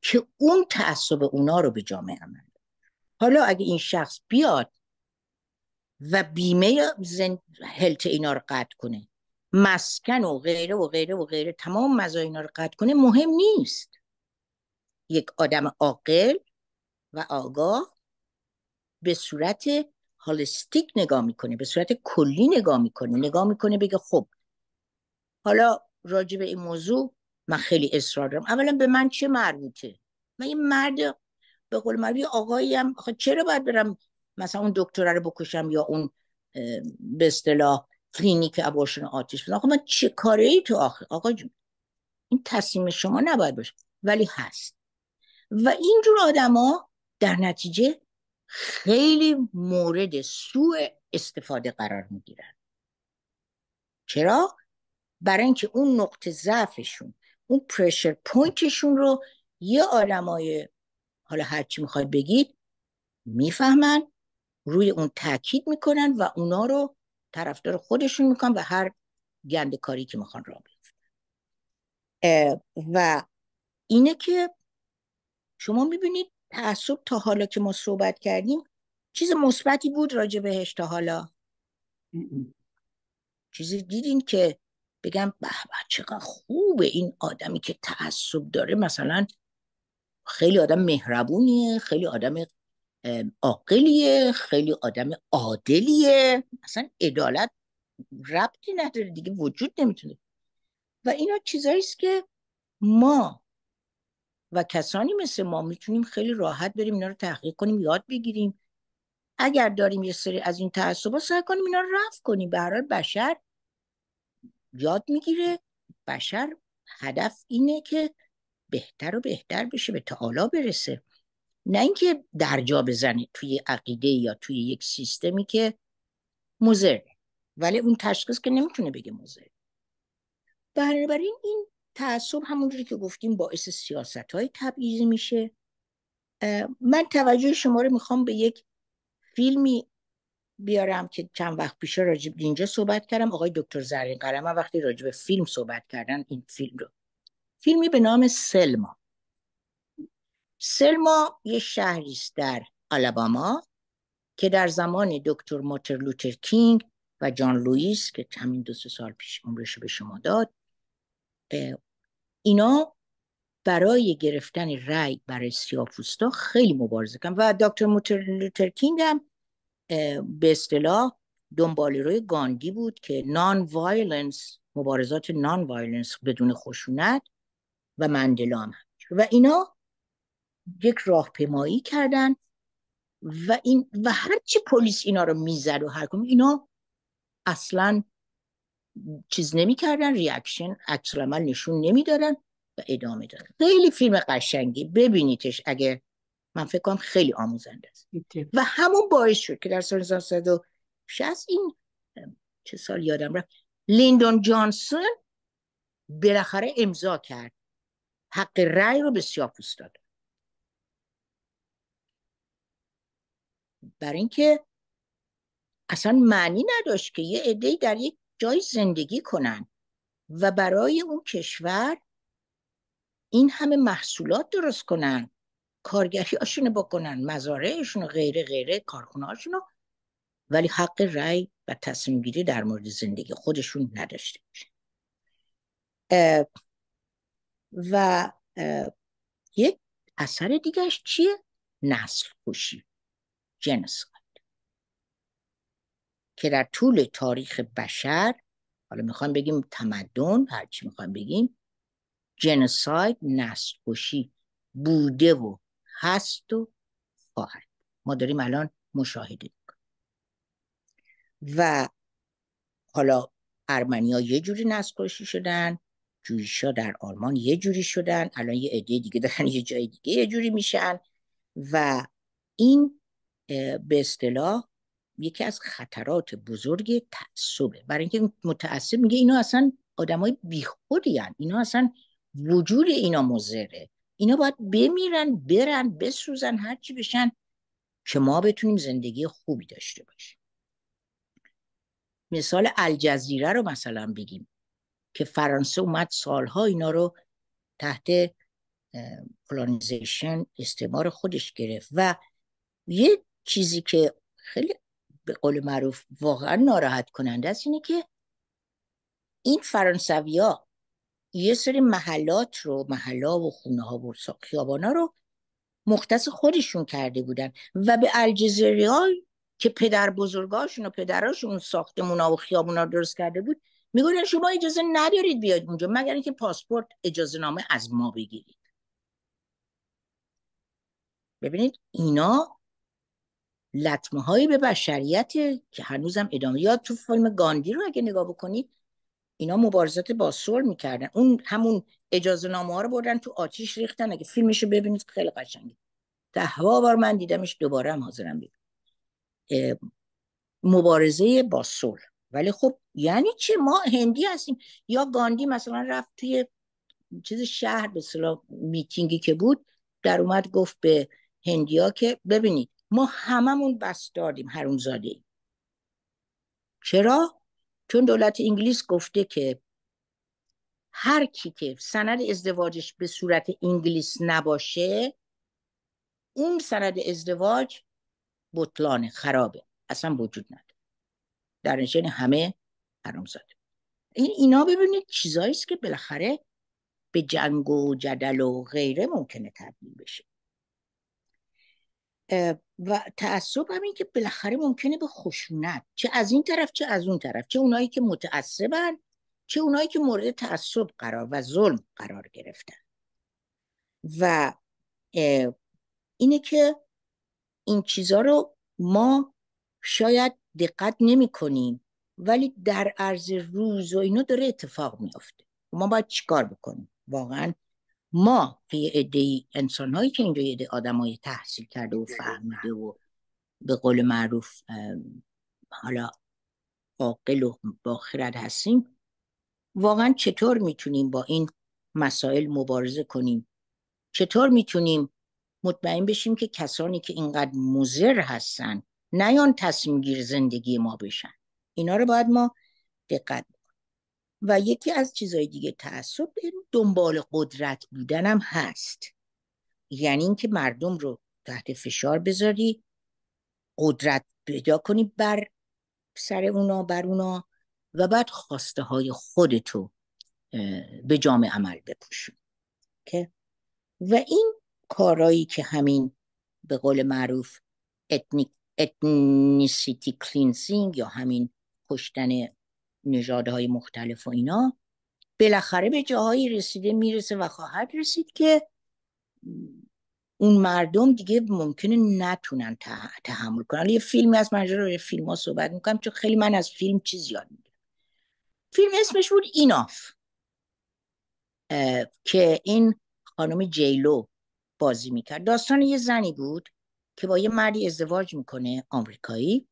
که اون تعصب اونا رو به جامعه عمل حالا اگه این شخص بیاد و بیمه زن... هلت اینا رو قطع کنه مسکن و غیره و غیره و غیره تمام مزای اینا رو قطع کنه مهم نیست یک آدم عاقل و آگاه به صورت هالستیک نگاه میکنه به صورت کلی نگاه میکنه نگاه میکنه بگه خب حالا راجع به این موضوع من خیلی اصرار دارم اولا به من چه مربوطه من این مرد به قول آقایی آقاییم خب چرا باید برم مثلا اون دکتره رو بکشم یا اون به اصطلاح کلینیک ابورشن آتیش آقا من چه کاره ای تو آخر آقا جون این تصمیم شما نباید باشه ولی هست و اینجور آدما در نتیجه خیلی مورد سوء استفاده قرار میگیرن چرا برای اینکه اون نقطه ضعفشون اون پرشر پوینتشون رو یه های حالا هرچی میخواد بگید میفهمن روی اون تاکید میکنن و اونا رو طرفدار خودشون میکنن و هر گند کاری که میخوان را بیفتن و اینه که شما میبینید تعصب تا حالا که ما صحبت کردیم چیز مثبتی بود راجع بهش تا حالا چیزی دیدین که بگم به چقدر خوبه این آدمی که تعصب داره مثلا خیلی آدم مهربونیه خیلی آدم عاقلیه خیلی آدم عادلیه اصلا عدالت ربطی نداره دیگه وجود نمیتونه و اینا چیزایی است که ما و کسانی مثل ما میتونیم خیلی راحت بریم اینا رو تحقیق کنیم یاد بگیریم اگر داریم یه سری از این تعصبا سعی کنیم اینا رو رفع کنیم به بشر یاد میگیره بشر هدف اینه که بهتر و بهتر بشه به تعالی برسه نه اینکه درجا بزنه توی عقیده یا توی یک سیستمی که مزر ولی اون تشخیص که نمیتونه بگه مزر بنابراین این تعصب همونجوری که گفتیم باعث سیاست های تبعیضی میشه من توجه شما رو میخوام به یک فیلمی بیارم که چند وقت پیش راجب اینجا صحبت کردم آقای دکتر زرین قلمه وقتی راجب فیلم صحبت کردن این فیلم رو فیلمی به نام سلما سلما یه شهری است در آلاباما که در زمان دکتر ماتر لوتر کینگ و جان لوئیس که همین دو سه سال پیش عمرش به شما داد اینا برای گرفتن رأی برای سیاپوستا خیلی مبارزه کردن و دکتر موتر لوتر کینگ هم به اصطلاح دنبال روی گاندی بود که نان وایلنس مبارزات نان وایلنس بدون خشونت و مندلا و اینا یک راهپیمایی کردن و این و هرچی پلیس اینا رو میزد و هر اینا اصلا چیز نمیکردن ریاکشن عمل نشون نمیدادن و ادامه دادن خیلی فیلم قشنگی ببینیدش اگه من فکر کنم خیلی آموزنده است و همون باعث شد که در سال 1960 این چه سال یادم رفت لیندون جانسون بالاخره امضا کرد حق رأی رو به سیاپوست داد برای اینکه اصلا معنی نداشت که یه عده در یک جای زندگی کنن و برای اون کشور این همه محصولات درست کنن کارگری هاشونو بکنن مزارعشون و غیره غیره کارخونه ولی حق رأی و تصمیم گیری در مورد زندگی خودشون نداشته باشن و یک اثر دیگهش چیه؟ نسل خوشی جنسایت که در طول تاریخ بشر حالا میخوایم بگیم تمدن هرچی میخوایم بگیم جنساید نسل کشی بوده و هست و خواهد ما داریم الان مشاهده میکنیم و حالا ارمنیا یه جوری نسل کشی شدن ها در آلمان یه جوری شدن الان یه عده دیگه دارن یه جای دیگه یه جوری میشن و این به اصطلاح یکی از خطرات بزرگ تعصبه برای اینکه متعصب میگه اینا اصلا آدمای بیخودیان اینا اصلا وجود اینا مزره اینا باید بمیرن برن بسوزن هرچی بشن که ما بتونیم زندگی خوبی داشته باشیم مثال الجزیره رو مثلا بگیم که فرانسه اومد سالها اینا رو تحت کلونیزیشن استعمار خودش گرفت و یه چیزی که خیلی به قول معروف واقعا ناراحت کننده است اینه که این فرانسوی یه سری محلات رو محلا و خونه ها و خیابان ها رو مختص خودشون کرده بودن و به الجزیری که پدر بزرگاشون و پدراشون ساختمون ها و خیابون ها درست کرده بود میگوین شما اجازه ندارید بیاید اونجا مگر اینکه پاسپورت اجازه نامه از ما بگیرید ببینید اینا لطمه هایی به بشریت که هنوزم ادامه یا تو فیلم گاندی رو اگه نگاه بکنید اینا مبارزات با صلح میکردن اون همون اجازه نامه ها رو بردن تو آتیش ریختن اگه فیلمش رو ببینید خیلی قشنگه ده بار من دیدمش دوباره هم حاضرم ببینم مبارزه با صول ولی خب یعنی چه ما هندی هستیم یا گاندی مثلا رفت توی چیز شهر به صلاح میتینگی که بود در اومد گفت به هندیا که ببینید ما هممون بس دادیم زاده ایم چرا؟ چون دولت انگلیس گفته که هر کی که سند ازدواجش به صورت انگلیس نباشه اون سند ازدواج بطلانه خرابه اصلا وجود نداره در نشین همه زاده این اینا ببینید چیزایی است که بالاخره به جنگ و جدل و غیره ممکنه تبدیل بشه و تعصب همین که بالاخره ممکنه به خشونت چه از این طرف چه از اون طرف چه اونایی که متعصبن چه اونایی که مورد تعصب قرار و ظلم قرار گرفتن و اینه که این چیزا رو ما شاید دقت نمی کنیم ولی در عرض روز و اینو داره اتفاق میافته ما باید چیکار بکنیم واقعا ما که عده ای انسان هایی که اینجا یه آدم آدمای تحصیل کرده و فهمیده و به قول معروف حالا عاقل و باخرد هستیم واقعا چطور میتونیم با این مسائل مبارزه کنیم چطور میتونیم مطمئن بشیم که کسانی که اینقدر مزر هستن نیان تصمیم گیر زندگی ما بشن اینا رو باید ما دقت و یکی از چیزهای دیگه تعصب دنبال قدرت بودنم هم هست یعنی اینکه مردم رو تحت فشار بذاری قدرت پیدا کنی بر سر اونا بر اونا و بعد خواسته های خودتو به جامع عمل بپوشون که و این کارایی که همین به قول معروف اتنیک اتنیسیتی کلینزینگ یا همین کشتن نژادهای مختلف و اینا بالاخره به جاهایی رسیده میرسه و خواهد رسید که اون مردم دیگه ممکنه نتونن تحمل کنن یه فیلمی از من روی فیلم ها صحبت میکنم چون خیلی من از فیلم چیز یاد فیلم اسمش بود ایناف که این خانم جیلو بازی میکرد داستان یه زنی بود که با یه مردی ازدواج میکنه آمریکایی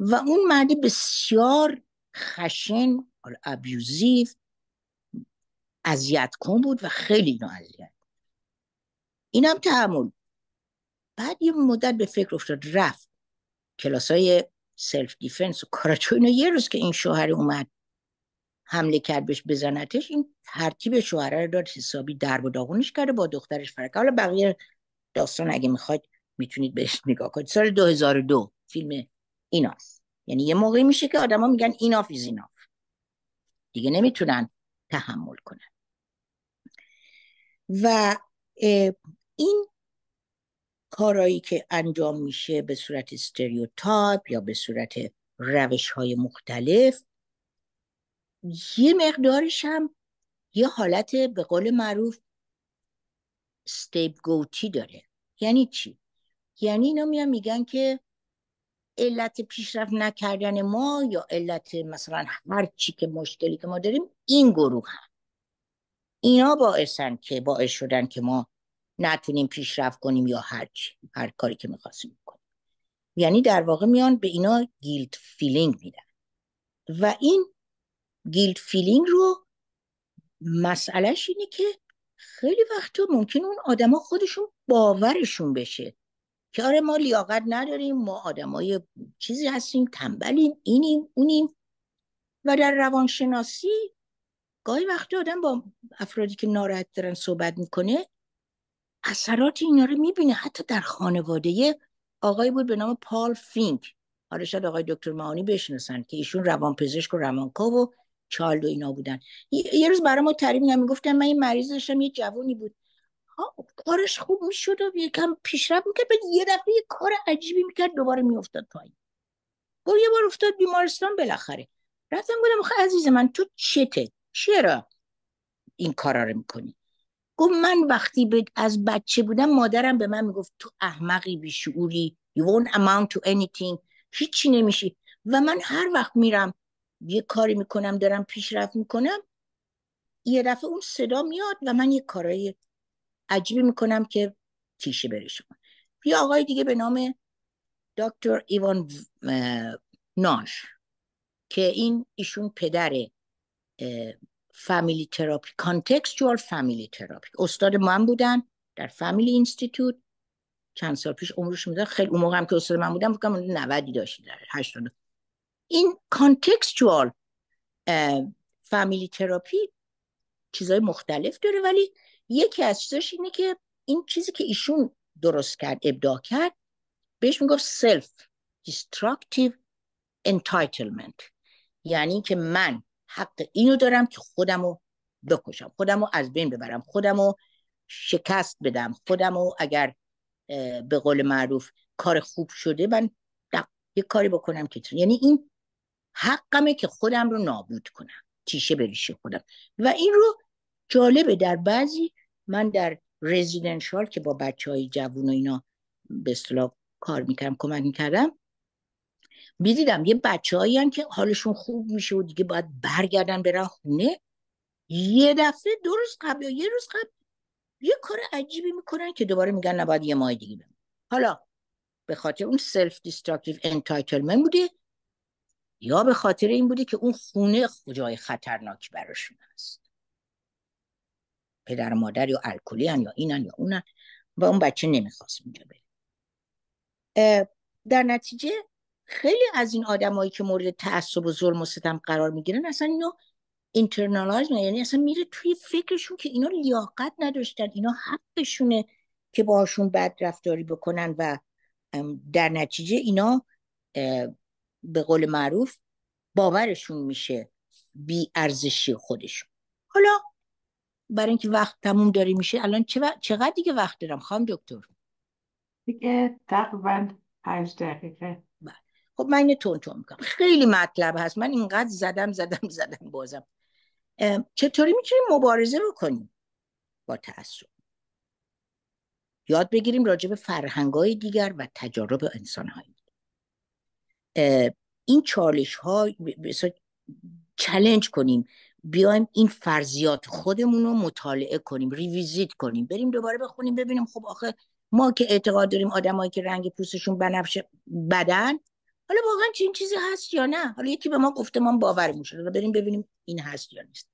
و اون مرد بسیار خشن ابیوزیو اذیت کن بود و خیلی اینو اذیت اینم تحمل بعد یه مدت به فکر افتاد رفت کلاس های سلف دیفنس و کاراچو اینو یه روز که این شوهر اومد حمله کرد بهش بزنتش این ترتیب شوهره رو داد حسابی درب و داغونش کرده با دخترش فرقه حالا بقیه داستان اگه میخواید میتونید بهش نگاه کنید سال 2002 فیلم ایناست یعنی یه موقعی میشه که آدما میگن این آف دیگه نمیتونن تحمل کنن و این کارایی که انجام میشه به صورت استریوتایپ یا به صورت روش های مختلف یه مقدارش هم یه حالت به قول معروف استیپ گوتی داره یعنی چی؟ یعنی اینا میان میگن که علت پیشرفت نکردن ما یا علت مثلا هر چی که مشکلی که ما داریم این گروه هم. اینا باعثن که باعث شدن که ما نتونیم پیشرفت کنیم یا هر چی هر کاری که میخواستیم کنیم یعنی در واقع میان به اینا گیلت فیلینگ میدن و این گیلت فیلینگ رو مسئلهش اینه که خیلی وقتا ممکن اون آدما خودشون باورشون بشه که آره ما لیاقت نداریم ما آدمای چیزی هستیم تنبلیم اینیم اونیم و در روانشناسی گاهی وقتی آدم با افرادی که ناراحت دارن صحبت میکنه اثرات اینا رو میبینه حتی در خانواده آقایی بود به نام پال فینک حالا شد آقای دکتر معانی بشناسن که ایشون پزشک و روانکاو و چالد و اینا بودن یه روز برای ما تعریف میگفتن من این مریض داشتم یه جوونی بود کارش خوب میشد و یکم پیشرفت میکرد بعد یه دفعه یه کار عجیبی میکرد دوباره میافتاد پایین گفت یه بار افتاد بیمارستان بالاخره رفتم گفتم خب عزیز من تو چته چرا این کارا رو میکنی گفت من وقتی به از بچه بودم مادرم به من میگفت تو احمقی بیشعوری you won't amount to anything هیچی نمیشی و من هر وقت میرم یه کاری میکنم دارم پیشرفت میکنم یه دفعه اون صدا میاد و من یه کارای عجیبی میکنم که تیشه بره شما یه آقای دیگه به نام دکتر ایوان ناش که این ایشون پدر فامیلی تراپی کانتکستوال فامیلی تراپی استاد من بودن در فامیلی اینستیتوت چند سال پیش عمرش میداد خیلی اون موقع هم که استاد من بودم فکر 90 داشت در 80 این کانتکستوال فامیلی تراپی چیزای مختلف داره ولی یکی از چیزاش اینه که این چیزی که ایشون درست کرد ابداع کرد بهش میگفت سلف destructive entitlement یعنی که من حق اینو دارم که خودمو بکشم خودمو از بین ببرم خودمو شکست بدم خودمو اگر به قول معروف کار خوب شده من یه کاری بکنم که یعنی این حقمه که خودم رو نابود کنم تیشه بریشه خودم و این رو جالبه در بعضی من در رزیدنشال که با بچه های جوون و اینا به اصطلاح کار میکردم کمک میکردم میدیدم یه بچه هم که حالشون خوب میشه و دیگه باید برگردن برن خونه یه دفعه دو روز قبل یا یه روز قبل یه کار عجیبی میکنن که دوباره میگن نباید یه ماه دیگه بمون حالا به خاطر اون سلف دیستراکتیو انتایتلمنت بوده یا به خاطر این بوده که اون خونه جای خطرناکی براشون هست پدر و مادر یا الکلی یا اینن یا اونن و اون بچه نمیخواست اونجا بره در نتیجه خیلی از این آدمایی که مورد تعصب و ظلم و ستم قرار میگیرن اصلا اینو اینترنالایز یعنی اصلا میره توی فکرشون که اینا لیاقت نداشتن اینا حقشونه که باهاشون بد رفتاری بکنن و در نتیجه اینا به قول معروف باورشون میشه بی ارزشی خودشون حالا برای اینکه وقت تموم داری میشه الان چه چقدر دیگه وقت دارم خانم دکتر دیگه تقریبا پنج دقیقه بله. خب من اینو تون تون میکنم خیلی مطلب هست من اینقدر زدم زدم زدم بازم چطوری میتونیم مبارزه بکنیم با تعصب یاد بگیریم راجع به فرهنگای دیگر و تجارب انسان دیگر این چالش ها چلنج کنیم بیایم این فرضیات خودمون رو مطالعه کنیم ریویزیت کنیم بریم دوباره بخونیم ببینیم خب آخه ما که اعتقاد داریم آدمایی که رنگ پوستشون بنفشه بدن حالا واقعا چنین چیزی هست یا نه حالا یکی به ما گفته ما باورم شده بریم ببینیم این هست یا نیست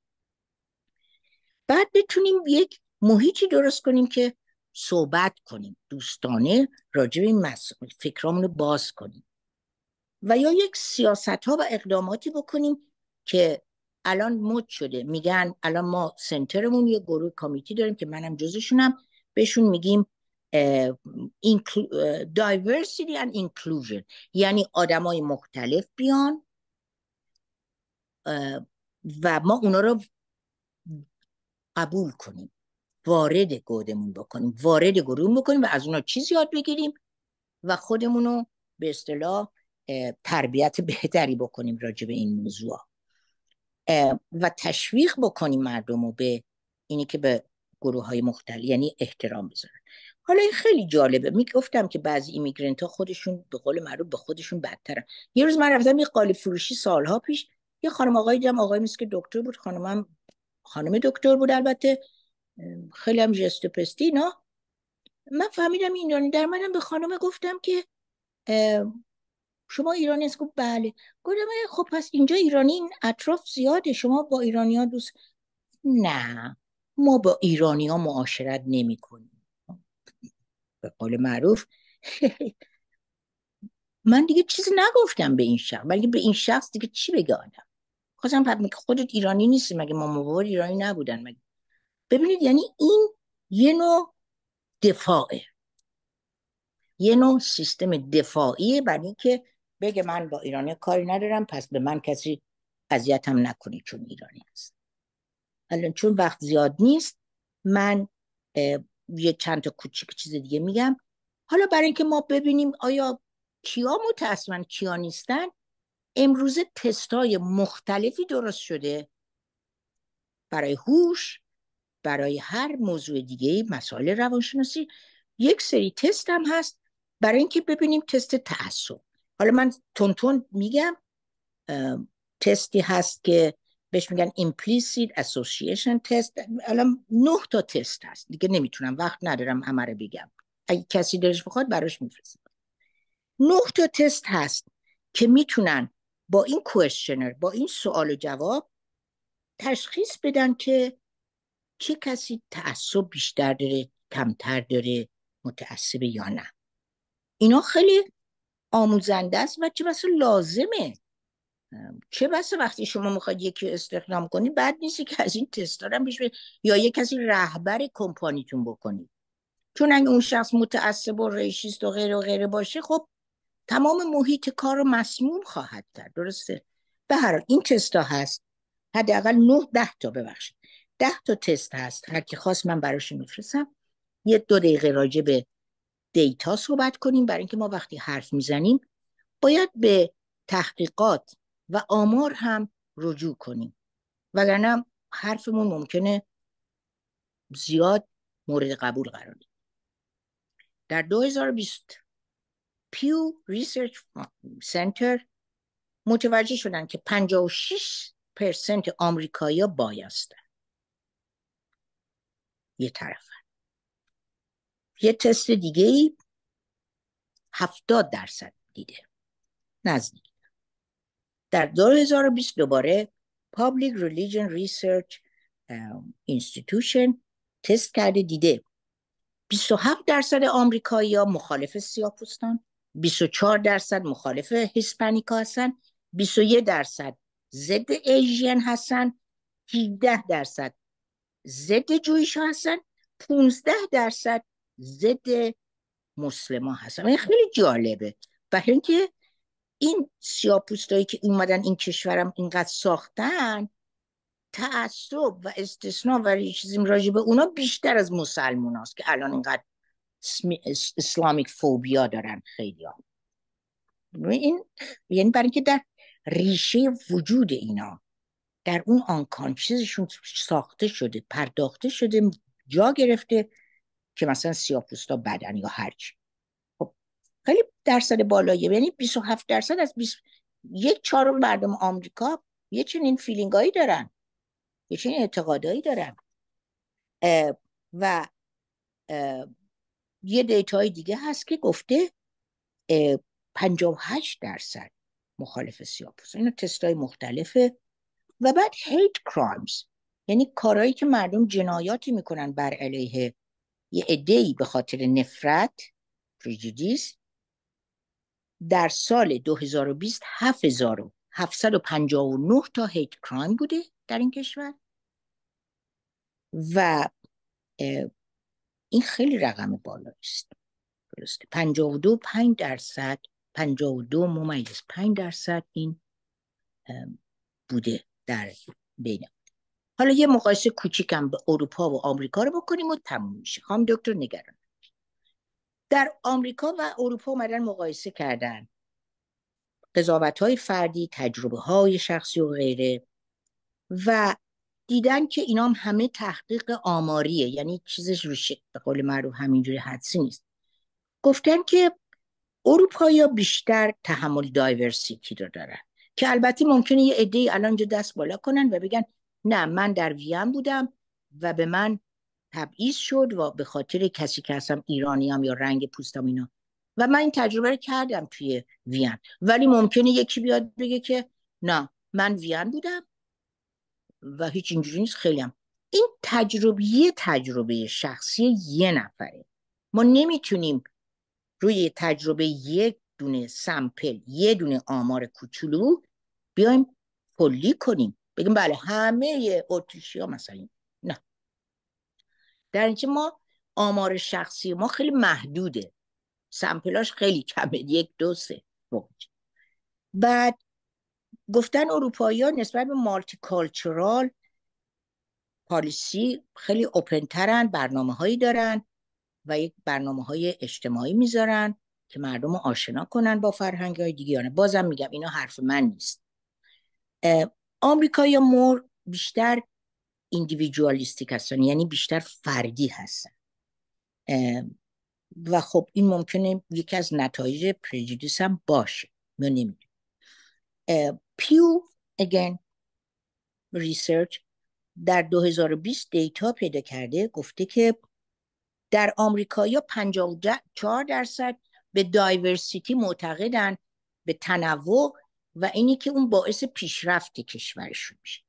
بعد بتونیم یک محیطی درست کنیم که صحبت کنیم دوستانه راجع به مسائل فکرامون رو باز کنیم و یا یک سیاست ها و اقداماتی بکنیم که الان مد شده میگن الان ما سنترمون یه گروه کمیتی داریم که منم جزشونم بهشون میگیم دایورسیتی and inclusion یعنی آدمای مختلف بیان و ما اونا رو قبول کنیم وارد گودمون بکنیم وارد گروه بکنیم و از اونا چیز یاد بگیریم و خودمون رو به اصطلاح تربیت بهتری بکنیم راجع به این موضوع و تشویق بکنیم مردم رو به اینی که به گروه های مختلف یعنی احترام بذارن حالا این خیلی جالبه میگفتم که بعضی ایمیگرنت ها خودشون به قول معروف به خودشون بدترن یه روز من رفتم یه قالی فروشی سالها پیش یه خانم آقای دیدم آقای نیست که دکتر بود خانمم خانم دکتر بود البته خیلی هم جست و پستی نه من فهمیدم این ایرانی در منم به خانم گفتم که شما ایرانی هست؟ گفت بله گفتم خب پس اینجا ایرانی این اطراف زیاده شما با ایرانی ها دوست نه ما با ایرانی ها معاشرت نمی کنیم به قول معروف <laughs> من دیگه چیزی نگفتم به این شخص بلکه به این شخص دیگه چی بگه آدم خواستم پد خودت ایرانی نیستی مگه ما مبار ایرانی نبودن مگه ببینید یعنی این یه نوع دفاعه یه نوع سیستم دفاعیه برای اینکه بگه من با ایرانی کاری ندارم پس به من کسی اذیتم نکنی چون ایرانی هست الان چون وقت زیاد نیست من یه چند تا کوچیک چیز دیگه میگم حالا برای اینکه ما ببینیم آیا کیا متاسمن کیا نیستن امروزه تستای مختلفی درست شده برای هوش برای هر موضوع دیگه مسائل روانشناسی یک سری تست هم هست برای اینکه ببینیم تست تعصب حالا من تون تون میگم تستی هست که بهش میگن implicit association test الان نه تا تست هست دیگه نمیتونم وقت ندارم همه رو بگم اگه کسی دلش بخواد براش میفرستم نه تا تست هست که میتونن با این کوشنر با این سوال و جواب تشخیص بدن که چه کسی تعصب بیشتر داره کمتر داره متعصب یا نه اینا خیلی آموزنده است و چه بسه لازمه چه بسه وقتی شما میخواید یکی استخدام کنید بعد نیستی که از این تست دارم بهش یا یه کسی رهبر کمپانیتون بکنید چون اگه اون شخص متعصب و ریشیست و غیر و غیر باشه خب تمام محیط کار رو مسموم خواهد کرد درسته به هر حال این تستا هست حداقل 9 ده تا ببخشید ده تا تست هست هر کی خواست من براش میفرستم یه دو دقیقه راجع به دیتا صحبت کنیم برای اینکه ما وقتی حرف میزنیم باید به تحقیقات و آمار هم رجوع کنیم وگرنه حرفمون ممکنه زیاد مورد قبول قرار در 2020 پیو ریسرچ سنتر متوجه شدن که 56 پرسنت آمریکایی‌ها بایستن یه طرف یه تست دیگه ای هفتاد درصد دیده نزدیک در 2020 دوباره Public Religion Research Institution تست کرده دیده 27 درصد آمریکایی ها مخالف سیاپوستان 24 درصد مخالف هسپانیکا هستن 21 درصد ضد ایژین هستن 18 درصد ضد جویش هستن 15 درصد ضد مسلمان هستن این خیلی جالبه برای اینکه این سیاپوستایی که اومدن این کشورم اینقدر ساختن تعصب و استثنا و ریشیزم راجع به اونا بیشتر از مسلمان هست که الان اینقدر اسلامیک فوبیا دارن خیلی ها. این یعنی برای اینکه در ریشه وجود اینا در اون آنکانشیزشون ساخته شده پرداخته شده جا گرفته که مثلا سیاپوستا بدن یا هر خب خیلی درصد بالاییه یعنی 27 درصد از 20 یک چهارم مردم آمریکا یه چنین فیلینگایی دارن یه چنین اعتقادایی دارن و یه دیتای دیگه هست که گفته 58 درصد مخالف سیاپوس اینا تستای مختلفه و بعد هیت کرایمز یعنی کارهایی که مردم جنایاتی میکنن بر علیه یه ای به خاطر نفرت پریجیدیس در سال 2020 7759 تا هیت کرایم بوده در این کشور و این خیلی رقم بالا است درسته 52 5 درصد 52 ممیز 5 درصد این بوده در بین حالا یه مقایسه کوچیکم به اروپا و آمریکا رو بکنیم و تموم میشه خام دکتر نگران در آمریکا و اروپا اومدن مقایسه کردن قضاوت های فردی تجربه های شخصی و غیره و دیدن که اینا هم همه تحقیق آماریه یعنی چیزش رو به قول معروف همینجوری حدسی نیست گفتن که اروپایا بیشتر تحمل دایورسیتی رو دارن که البته ممکنه یه عده الان جو دست بالا کنن و بگن نه من در وین بودم و به من تبعیض شد و به خاطر کسی که هستم ایرانیام یا رنگ پوستم اینا و من این تجربه رو کردم توی وین ولی ممکنه یکی بیاد بگه که نه من وین بودم و هیچ اینجوری نیست خیلی هم. این تجربه تجربه شخصی یه نفره ما نمیتونیم روی تجربه یک دونه سمپل یه دونه آمار کوچولو بیایم کلی کنیم بگیم بله همه اتریشی ها مثلا نه در اینجا ما آمار شخصی ما خیلی محدوده سمپلاش خیلی کمه یک دو سه بود. بعد گفتن اروپایی ها نسبت به مالتی کالچرال پالیسی خیلی اوپنترن برنامه هایی دارن و یک برنامه های اجتماعی میذارن که مردم رو آشنا کنن با فرهنگ های نه بازم میگم اینا حرف من نیست آمریکا مور بیشتر ایندیویدوالیستیک هستن یعنی بیشتر فردی هستن و خب این ممکنه یکی از نتایج پریجیدیس هم باشه من نمیدونم پیو اگن ریسرچ در 2020 دیتا پیدا کرده گفته که در آمریکا یا 54 درصد به دایورسیتی معتقدن به تنوع و اینی که اون باعث پیشرفت کشورشون میشه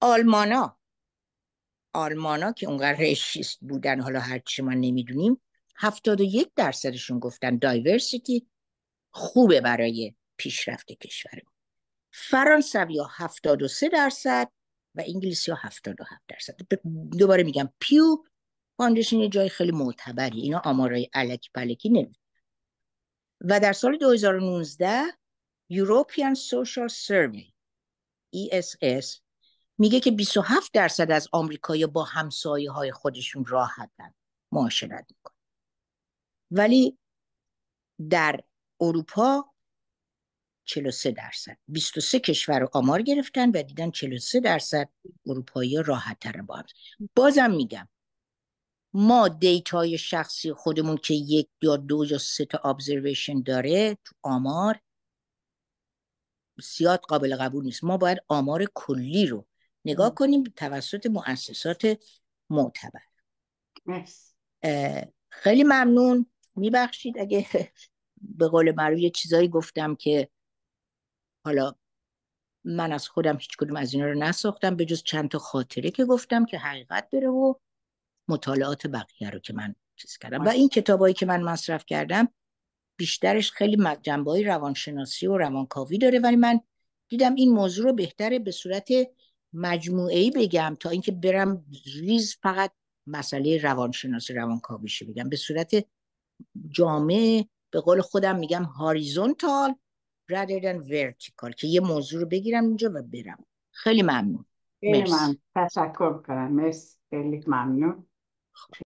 آلمانا آلمانا که اونقدر رشیست بودن حالا هرچی ما نمیدونیم هفتاد و یک درصدشون گفتن دایورسیتی خوبه برای پیشرفت کشور فرانسوی ها هفتاد و سه درصد و انگلیسی ها هفتاد و هفت درصد دوباره میگم پیو فاندشن یه جای خیلی معتبری اینا آمارای علکی پلکی نمیدون و در سال 2019 European Social Survey ESS میگه که 27 درصد از آمریکایی با همسایه های خودشون راحتن معاشرت میکنن ولی در اروپا 43 درصد 23 کشور رو آمار گرفتن و دیدن 43 درصد اروپایی راحت تر با بازم میگم ما دیتای شخصی خودمون که یک یا دو یا سه تا ابزرویشن داره تو آمار زیاد قابل قبول نیست ما باید آمار کلی رو نگاه کنیم توسط مؤسسات معتبر خیلی ممنون میبخشید اگه به قول معروف یه چیزایی گفتم که حالا من از خودم هیچ کدوم از اینا رو نساختم به جز چند تا خاطره که گفتم که حقیقت بره و مطالعات بقیه رو که من چیز کردم و آره. این کتابایی که من مصرف کردم بیشترش خیلی جنبه های روانشناسی و روانکاوی داره ولی من دیدم این موضوع رو بهتره به صورت مجموعه ای بگم تا اینکه برم ریز فقط مسئله روانشناسی شه بگم به صورت جامع به قول خودم میگم هاریزونتال rather than vertical که یه موضوع رو بگیرم اینجا و برم خیلی ممنون خیلی ممنون تشکر کنم مرسی خیلی ممنون خب.